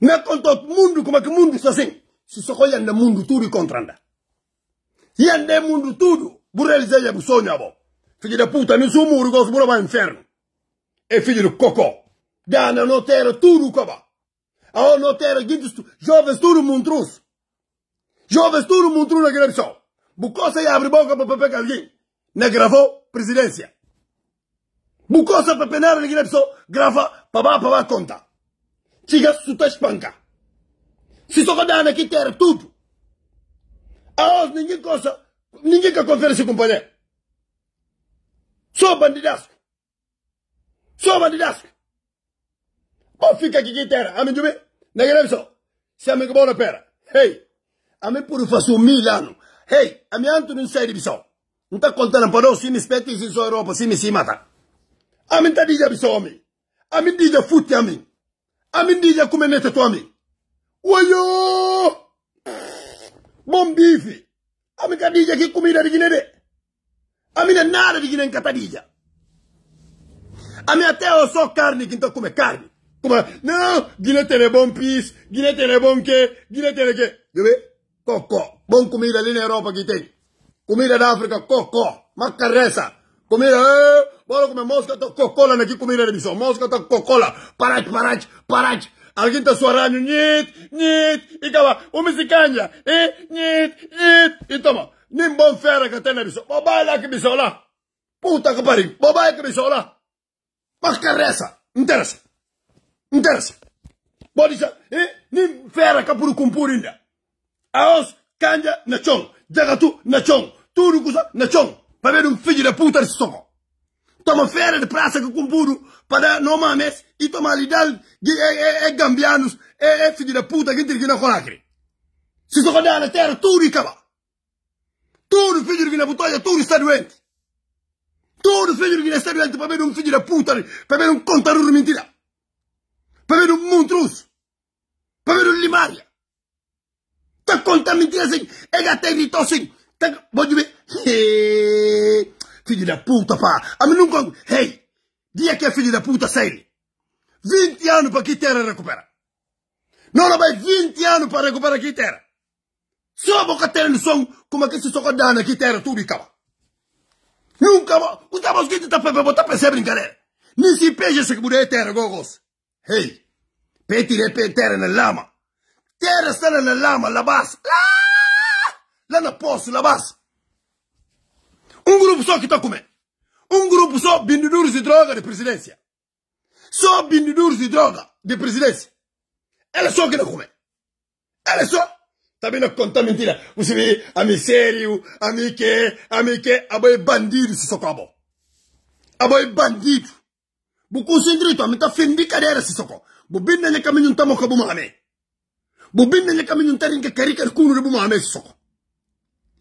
mécontote mundu kumaki mundu sosin mundo yande mundu tuudu kontranda yande mundu mundo tudo. réalisé yebu soñabo fiji da puta ni muro, gosu buroba inferno e fiji do koko dana notere tuudu koba ao notere gintustu joves tuudu muntrus joves tuudu muntru na grepso Bucosa ya abri boca para pepe calguin na gravou presidência bucosa para nara na grepso grava pabá pabá conta Diga-se tu Se só cada ano aqui ter tudo. A hoje ninguém coça, ninguém quer conferência com pané. Só bandidasco. Só bandidasco. Ou fica aqui que terra, a mim de mim. só. Se a minha bola pera. Hey. A mim por faço milano. Hey. A mim anto não sai de bissão. Não está contando para nós se me espeta e se só Europa, se me se mata. A mim está dizendo bissão a mim. A mim diz a fute a mim amin dije kumenete tomi woyo bon biifi amin ka dija ki kumida digine de amine naara digine nkata dija ami ateo so karni kinto kume karni kuma no gine tene bon pis gine tene bon ke gine tene ke bebe koko bon kumida lina europa kiten kumida da afrika koko makaresa kumida eh, Bora comer mosca da Coca-Cola aqui né, comida de missão. Mosca da Coca-Cola. Parate, parate, parate. Alguém está suarando. Nit, nit. E acaba. O mexicana. E, nit, nit. E toma. Nem bom fera que tem na missão. Bobai lá que missão lá. Puta que pariu. Bobai que missão lá. Mas que essa, Interessa. Interessa. Pode ser. E nem fera que por cumprir né? ainda. Aos canja na chong. Jagatu na chão. Tudo custa na chão. Para ver um filho da puta de socorro. Toma feira de praça com burro para não mames e tomar lidal é, é, é gambianos, é, é filho da puta que intervina com lacre. Se só rodar é na terra, tudo acaba. Tudo filho de vina putoia, tudo está doente. Tudo filho de está doente para ver um filho da puta, para ver um contador de mentira. Para ver um montruz. Para ver um limária. Está contando mentira assim, é gato e é gritou assim. Tá, pode ver. (laughs) filho da puta, pá. A mim nunca... Hey! Dia que é filho da puta sei, 20 anos para que terra recupera. Não, não vai 20 anos para recuperar que terra. Só boca terra no som, como é que se soca dana aqui terra, tudo e acaba. Nunca vou. Os tabas que tá para botar para ser brincadeira. Nem se peixe se que mudei terra, gogos. Hey! Petirei terra na lama. Terra está na lama, labas. Lá! Ah! Lá na poço, labas. Um grupo só que está a comer. Um grupo só vendedores de droga de presidência. Só vendedores de droga de presidência. Ela é só que não é Ela só. também não conta mentira? Você vê, a mim sério, a mim que, a mim que, a boi bandido se socou. A boi bandido. Vou concentrar, a mim tá fendi carreira se socou. Vou bin na caminho não tamo com a bumame. Bu bin na caminho não tá a carica, é o cuno de bumame se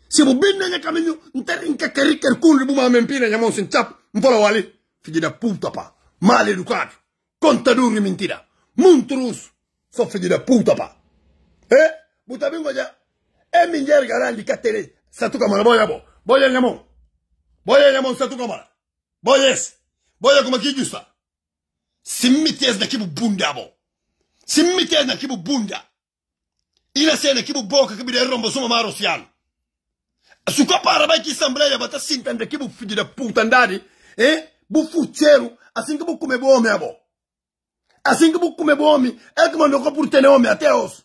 Si sebo binda nya kamenyo ntari nkakari kerkundu buma mempina nya monsin chap mpola wali fijida puta pa male dukato contaduri mintira muntrus so fijida puta pa eh butabingo ja e minjer garandi katere satuka mala boya bo boya nya mon boya nya mon satuka mala boyes boya kuma kijusa simmites na kibu bunda bo simmites na kibu bunda ila sene kibu boka kibida rombo suma maro siano suka para que ya bata sintandeki bufidila puta ndani eh? bufucheru asingi bukume bwomi abo asingi bukume bwomi ekimandoko purutene omi ate oso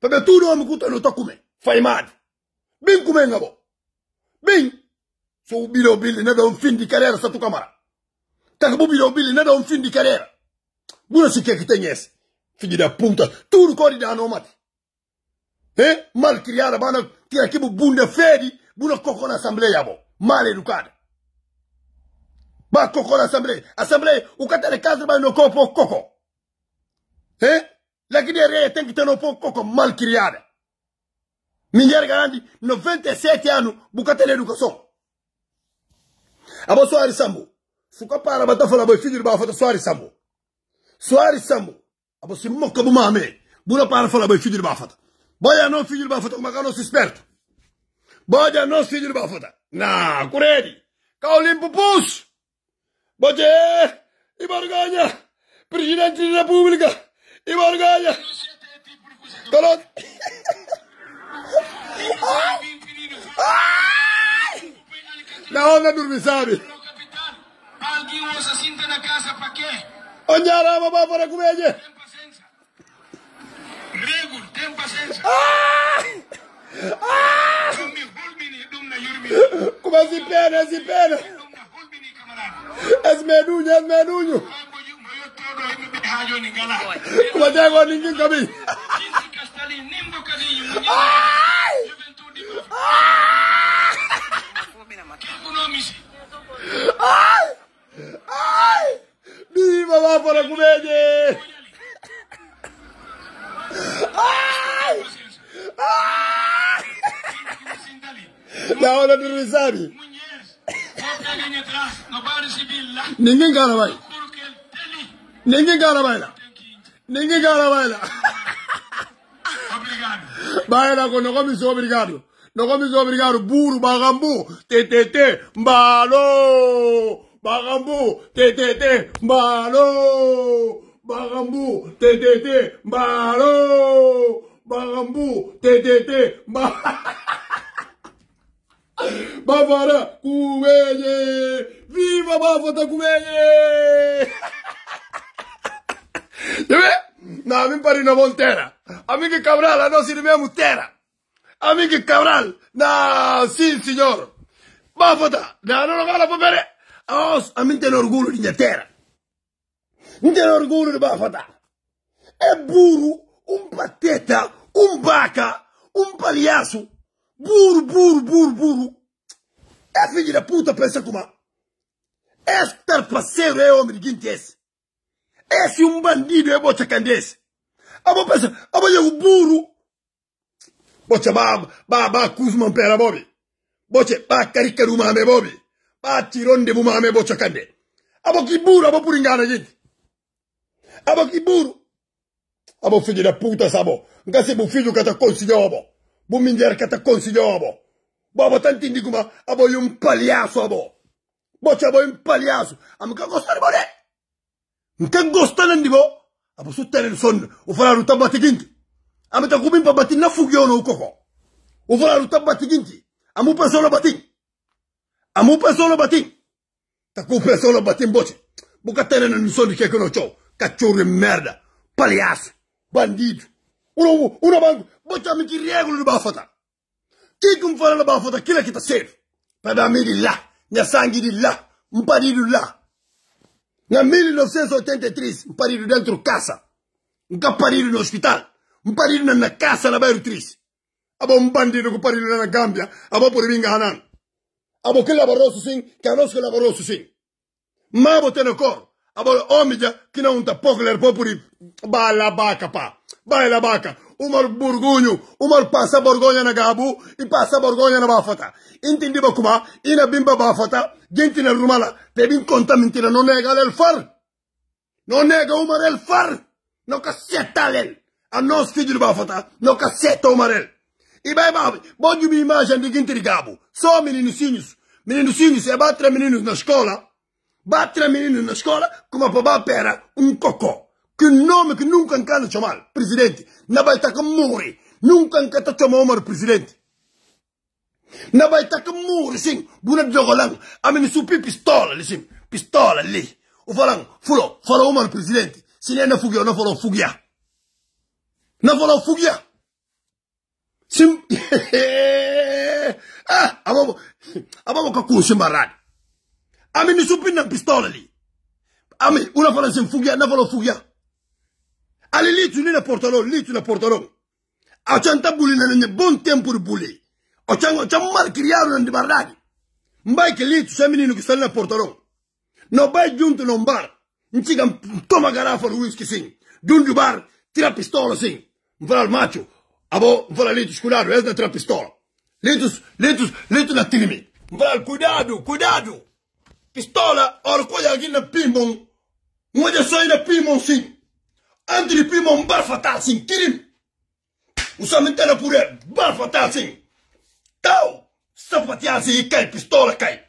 pebe tuni omi kutene otakume faimadi bin kume ngabo bin sou ubile obili nada omfindi karera satu kamara taka bubile obili nada que karera buna sikekitenyesi fijida puta corre kori danomati eh? malkiriara bana tira kibu bunde feri buna koko na assemblée yabo male lukada ba koko na assemblée assemblée ukatale kadre ba no kopo koko eh lakini re tenki tano po koko mal kiriada minyar garandi 97 anu bukatale lukaso abo swari sambo fuka para batafala boy figure ba fata swari sambo swari sambo abo simmo kabu mame buna para fala boy figure ba fata Boia não, filho de bafota, como é, é nosso esperto. Boia não, filho de bafota. Na, curede. Caolim pupus. Bote e barganha. Presidente da República e barganha. Coloca. (laughs) Na onda dormir, sabe? Alguém usa cinta na casa pra quê? Onde a rama vai para comer? Tem paciência. Como si pena, si pena. É menuño, es menuño. Come tengo ningún camino. Ai! Ai! Viva lá fora com ele! Ai! Ai! Na hora do risado. Ninguém cara vai. Ninguém cara vai lá. Ninguém cara vai lá. Obrigado. Vai lá, quando comes, obrigado. Nokomiso obrigado, buru, bagambu, ttt, mbalo, bagambu, ttt, mbalo. Bagambú, TTT, malo. Bagambú, TTT, Bafará, Cubelle, viva Bafata Cubelle. ¿Ya ves? No, a mí para una montera. A mí que Cabral, no sirve a Montera. A mí que Cabral, no, sí señor. Bafata, no, no a la papeles. A mí te orgullo, terra. ndero riguru ribafata eburu umpateta umbaka umpaliasu buru buru buru buru é e filho da puta pensa como e este parceiro é homem de guintes esse um bandido é e bocha candesse abo pensa abo eu buru bocha baba baba kuzman pera bobi bocha ba karikaru mame ba tironde mame bocha cande abo kiburu abo puringana gente abo kiburu abo figlio da puta sabo nga se bu figlio kata consiglio abo bu minjer kata consiglio abo bo abo tantindi kuma abo yum paliaso abo bo chabo yum paliaso am ka gostar bore nka gostar ndi bo abo su tele son u fara ruta batiginti am ta kubin pa batina fugiono koko u fara ruta batiginti amu pa solo batin amu pa solo batin ta ku pa solo batin boche bu ka tele che conosco Cachorro de é merda. Palhaço. Bandido. Una, una banco. Bota-me que régula de bafota. Que que me fala de bafota? Aquilo que tá certo. Para mim de lá. Minha sangue de lá. Um parido lá. Na 1983, um parido dentro de casa. Um parido no hospital. Um parido na casa, na bairro triste. Aba um bandido com parido na Gâmbia. Aba por mim ganando. Abo que labaroso sim, que a nós que labaroso sim. Mabo tenocor. Agora, homem que não está pouco ler baila baca, pá. mal Umar burgunho, mal passa borgonha na gabu e passa borgonha na bafata. Entendi como? E na bimba bafata, gente na rumala, te vim conta mentira, não nega ele far. Não nega o ele far. Não caceta ele. A nós filho de bafata, não caceta o ele. E vai, babi pode uma imagem de gente de gabu. Só meninos Meninozinhos, é bater meninos na escola. Bate menino na escola como a babá pera um cocô. Que nome que nunca encana chamar presidente. Na baitaca morre. Nunca encanta chamar Omar presidente. Na baitaca morre, sim. Buna de jogolang. A mim supi pistola ali, sim. Pistola ali. O falang, fulô, falou Omar presidente. Se nem na fugia, não falou fugia. Não falou fugia. Sim. (laughs) ah, a babo, a babo cacun simbarade ami nisupini na pistole li ami unafanya fugia, nafanya ufugia alilitu ni na portalo litu na portalo achanta na nenye bon tempo de bulé ochango chamal criado na ndibaradi mbai kilitu semini nukisali na portalo no bai junto no bar. nchiga toma garrafa de whisky sim junto bar tira pistola sim mvala al macho abo mvala litu escurado es na tira pistola litus litus litu na tirimi mvala cuidado cuidado pistola or ko ya é gina pimon ngoja na é pimon sin andri pimon bar fatal tá sin kirim usam tela pure bar fatal tá assim. sin tau sapateasse assim e cai pistola cai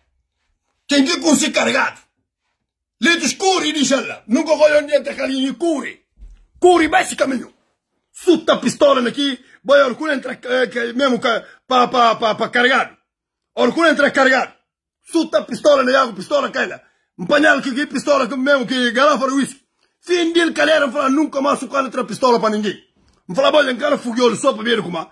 tem que consiga é carregado lito escuro e diz ela nunca olhou nem até calinho curi curi baixa caminho pistola aqui boy orcuna entra eh, mesmo para para para carregado orcuna entra carregado Suta pistola na yago pistola um Mpanhal que pistola que mesmo que garrafa de whisky. Fim dele calera fala nunca mais sucar outra pistola para ninguém. Me fala bolha cara fugiu só para ver como.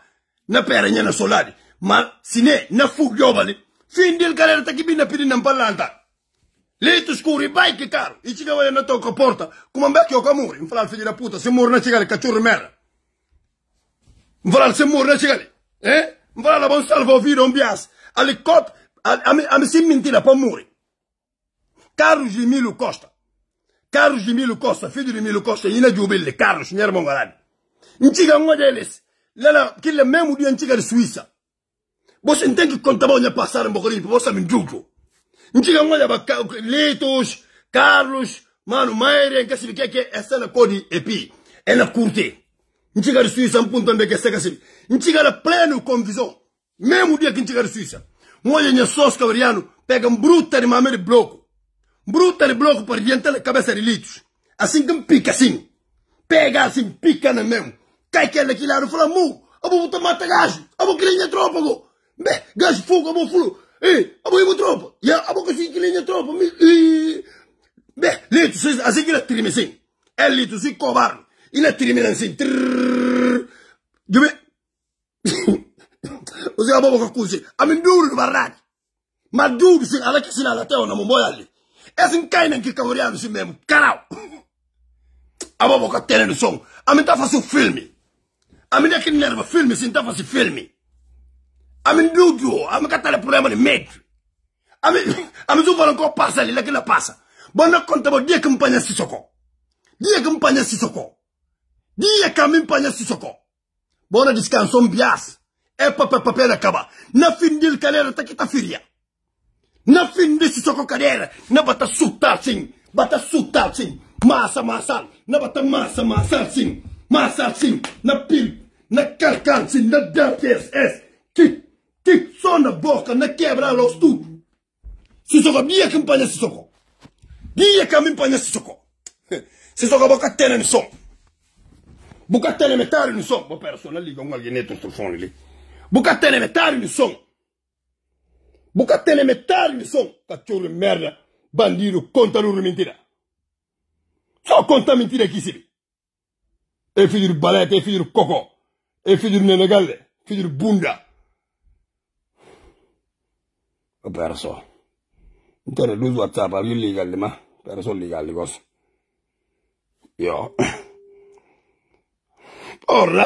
Na pera na solar Mas se né na fugiu vale. Fim de calera tá bem na pirina não palanta. Leito escuro e bike caro. E chega olha na toca porta. Como é que eu camuri? Me fala filho da puta, se morre na chega cachorro merda. Me fala se morre na chega. Eh? Me fala bom salvo ouvir um bias. Ali Amecim mentira para morrer. Carlos de Milo Costa. Carlos de Milo Costa, filho de Milo Costa, ina jubile, Carlos, nyer mongalani. Ntiga ngoja eles. Lala, kile mesmo dia ntiga de Suíça. Você tem que contar onde passaram bocorinho, você me juju. Ntiga ngoja ba Leitos, Carlos, mano, Maire, que se que que essa na code epi, é na curte. Ntiga de Suíça, um ponto onde que se que se. Ntiga pleno convisão. Mesmo dia que ntiga de Suíça. Moje nje sos pega um bruto de mamãe de bloco. Bruto de bloco por diante da cabeça de litros. Assim que pica, assim. Pega assim, pica na mesmo. Cai que ele aqui lá, falo mu, eu vou botar mata gajo, eu vou criar tropa, go. Bem, gajo fogo, eu vou fulu. Ei, eu vou ir tropa. e eu vou conseguir criar tropa. Bem, litros, assim, assim que ele trime, assim. É litros, e covarde. E ele trime, assim. Trrr. Dime. (laughs) ozika bobo kakuzi amindulu barani madudu sin alaki sin alateo na mumboya li esin kaina nkikawuriano sin memu karao (laughs) abobo katene ni song aminta fasu filmi aminda kinerva filmi sinta fasi filmi amindudu amikatale problema ni medri ami (laughs) amizuvana ko pasa li lakini pasa bona konta bo die kampanya sisoko die kampanya sisoko diye kamimpanya sisoko bona diskanson bias epape papera kaba na findil kalera takita firia na findi sisoko kalera na bata suta sin bata suta sin masa masa na bata masa masa sin masa sim, na pil na kalkan sin na es, tik tik só na boca na quebra los tu sisoko soko campanha sisoko dia se sisoko (laughs) sisoko boca tena ni som boca tena metal ni som bo persona liga um alguém neto instrução ali buka teleme taari ni soŋ buka teleme taari ni soŋ ka coro merda bandiiru kontanuru mintira so konta mintira kisiri e fijiru balete e fijiru koko e fijiru nenegalle fijiru bunda o perso intere lusu whatsapp awi ligalli ma perso ligalli koso yo ora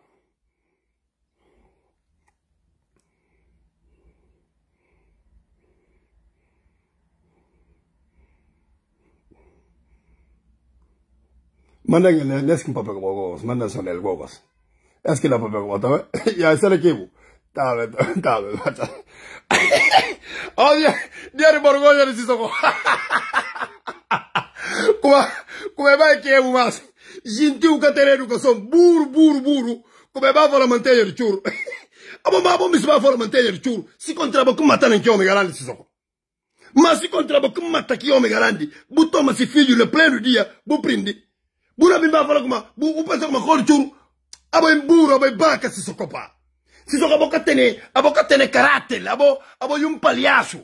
que mandangi leskin pape kubo gogos, mandan sonel gogos. Eskila pape kubo tawe, ya esele kibu. Tawe, tawe, bacha. Oye, diari borgoño ni sisoko. Kuma, kumeba kiebu mas. Jinti que kason, buru, buru, buru. como Kumeba fola mantenyo ni churu. Abo (laughs) mabo misma fola mantenyo ni churu. Si que kumatana nkiomi garani sisoko. Mas si kontrabo kumata kiomi garandi. Butoma si filho le pleno dia, buprindi bura min b'a fɔla kuma u pese kuma kɔri curu abo in abo ba ka siso kopa siso abo ka tene abo ka tene karate abo abo yum palhaço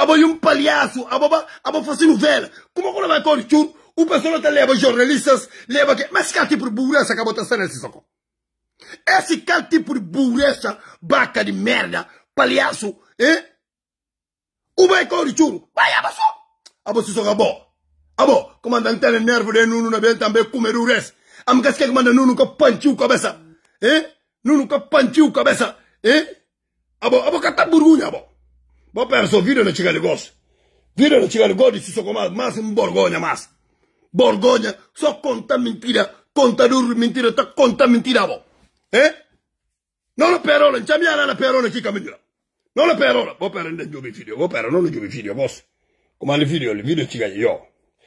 abo yum palhaço abo ba abo fasi novela kuma kola vai kɔri curu u pese lo te leva jornalistas leva que mas que tipo de bureza que abota sana siso ko esse que tipo de bureza baca de merda palhaço eh o vai kɔri curu vai abaso abo se ka boa abo komanda ngitane nerve de nunu na bentambe kumeru res amkasikia komanda nunu kapanchiu kabisa eh nunu kapanchiu kabisa eh abo abo kataburunya abo bo perso video le chigali gos le na chigali godi si soko mas un borgogna mas borgogna so conta mentira conta dur mentira ta conta mentira abo eh non la parole, c'è mia la parole chi cammina non la parola bo per rende video bo per non giù video boss come alle video le video chigali io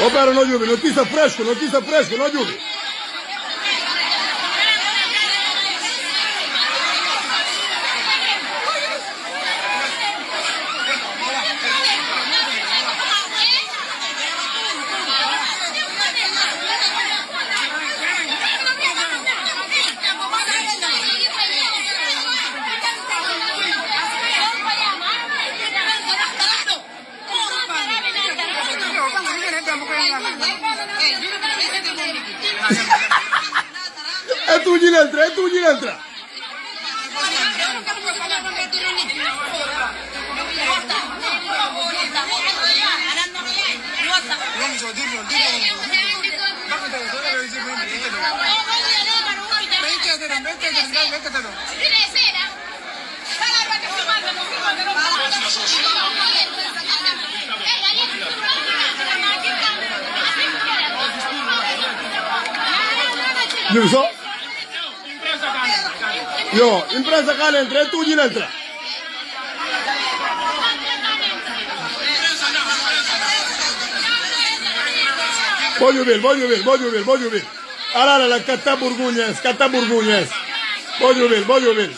Opera, no ljubi, no sa fresco, no sa fresco, no ljubi. pode ouvir, pode ouvir, pode ouvir. Olha lá, lá, catar burgunhas, catar burgunhas. Pode ouvir, pode ouvir.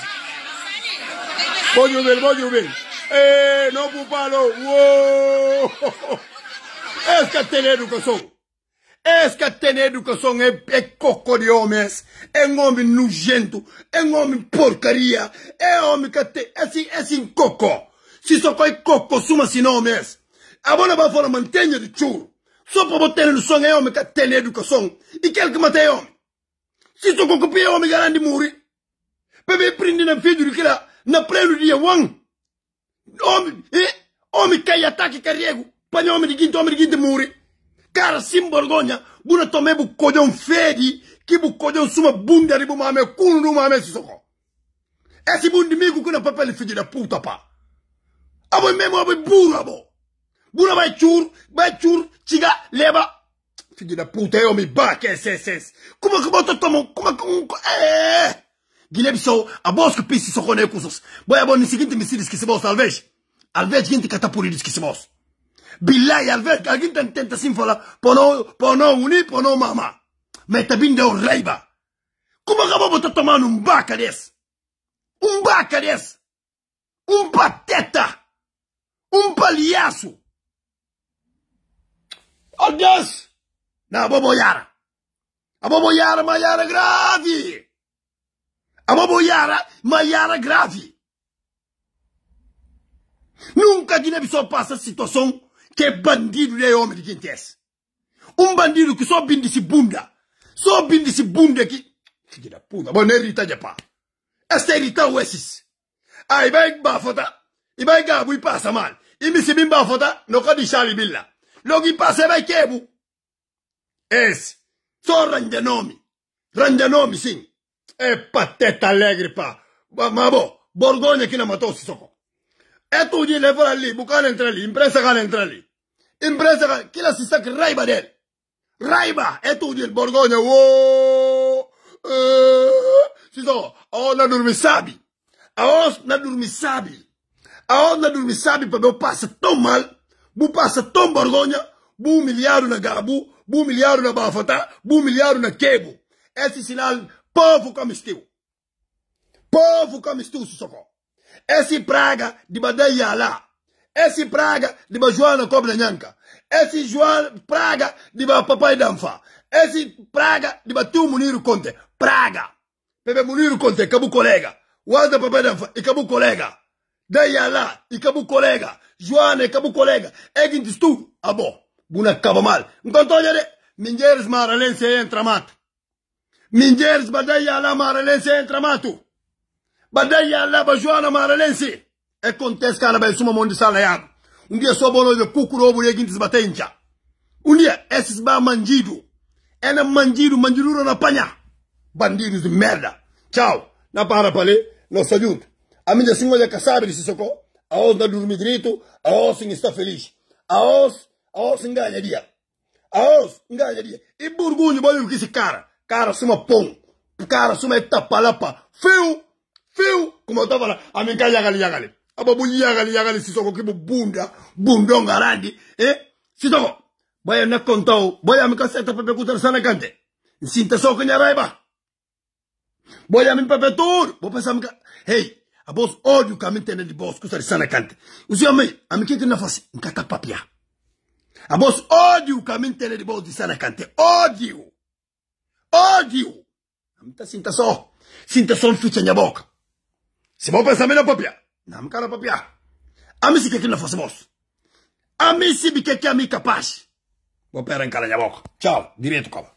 Pode ouvir, pode ouvir. Ei, é, não pupalo, uou! És que tem educação. És que tem educação é, é cocô de homens. É um homem nojento. É um homem porcaria. É um homem que tem... É assim, é assim cocô. Se só coi cocô, suma-se homens. A bola vai fora, mantenha de churro so pour botere é du songa yomi ka tene du ko song i quelque é mate yomi é si so ko kopi yomi garandi muri pebe prindi na que lá na prelu dia wang omi eh omi kay ataki kariego panya homem de ginto homem de ginto muri cara sim borgogna buna tome bu kodon fedi ki bu kodon suma bunda ribu mame kunu mame esse bundimigo que não kuna papeli fidi da puta pa abo memo abo buru abo buna bay cuur bay cuur ciga leba filho da puta eu me baque sss como que botou tomo como é que eh Guilherme sou a bosco pisi só com recursos boia bom no seguinte me que se bosta alvez alvez gente catapurir que se bosta billahi alvez alguém tenta assim falar pono pono uni pono mama mas bem deu reiba como que vou botar tomando um baca desse um baca desse um pateta um palhaço Adiós! Não, boboiara! A boboiara, Maiara grave! A boboiara, Maiara grave! Nunca de passa situação que bandido é homem de quintesse. Um bandido que só binde se bunda. Só binde se bunda aqui. Filho da puta, bom, não irrita é já pá. Esta irrita é o esses. Aí vai bafota. E vai gabo e passa mal. E me se bem bafota, não quer deixar ele lá logo passa vai quebo. Esse. Só rende nome. Rende nome, sim. É pateta alegre, pá. Mas, bom, Borgonha que não matou se Sissoko. É tudo de levar ali, buscar entrar ali, imprensa cara entrar ali. Imprensa que ela se saca raiva dele. Raiva! É tudo de Borgonha, uou! Eh, Sissoko, a onda dorme sabe. A onda dorme sabe. A onda dorme sabe, para meu passa tão mal passa tão vergonha, bu milhares na Gabu, bu milhares na Bafatá, bu milhares na Quebo. Esse sinal, povo como estiu. Povo como estiu, Sossocó. Esse praga de Badeia lá. Esse praga de Cobra nyanca Esse João praga de Papai Danfa. Esse praga de Batu Muniro Conte. Praga. Pepe Muniro Conte, cabu colega. Wanda Papai Danfa, e cabu colega. Deia lá, e cabu colega. Joana colega. É egin distu abo buna kabamal ngontonya de minjeres maralense entra mat minjeres badaya la maralense entra matu badaya la bajuana maralense É contest kana be suma mondi sala ya um dia só bolo de kukuro bu egin disbatenja um dia esses ba manjido na manjido manjiduro na panya bandidos de merda tchau na para pale nos salut a minha senhora é caçabe de sissoko aos da Durmidrito, aos em está feliz, aos, aos em ganharia, aos em ganharia. E Burgunho, olha o que esse cara, cara suma pão, cara suma etapalapa, fio, fio, como eu tava lá, a minha yagali yagali, a babu yagali yagali, se soco que bunda, bundão garante, eh, se soco, vai na é conta, vai a minha caseta para perguntar sana cante, sinta só que é raiva, vai a minha papetur, vou passar minha, hey, abos all you come intend the boss kusari sana mim que ame amikiki nafasi nkata papia abos ódio you come intend de boss sana cante ódio ódio a mim amta tá sinta só sinta só um na boca se vou pensar melhor papia na namkara papia a mim se amisi kiki nafasi boss que a mim é capaz vou pegar em cara de boca tchau direto cobra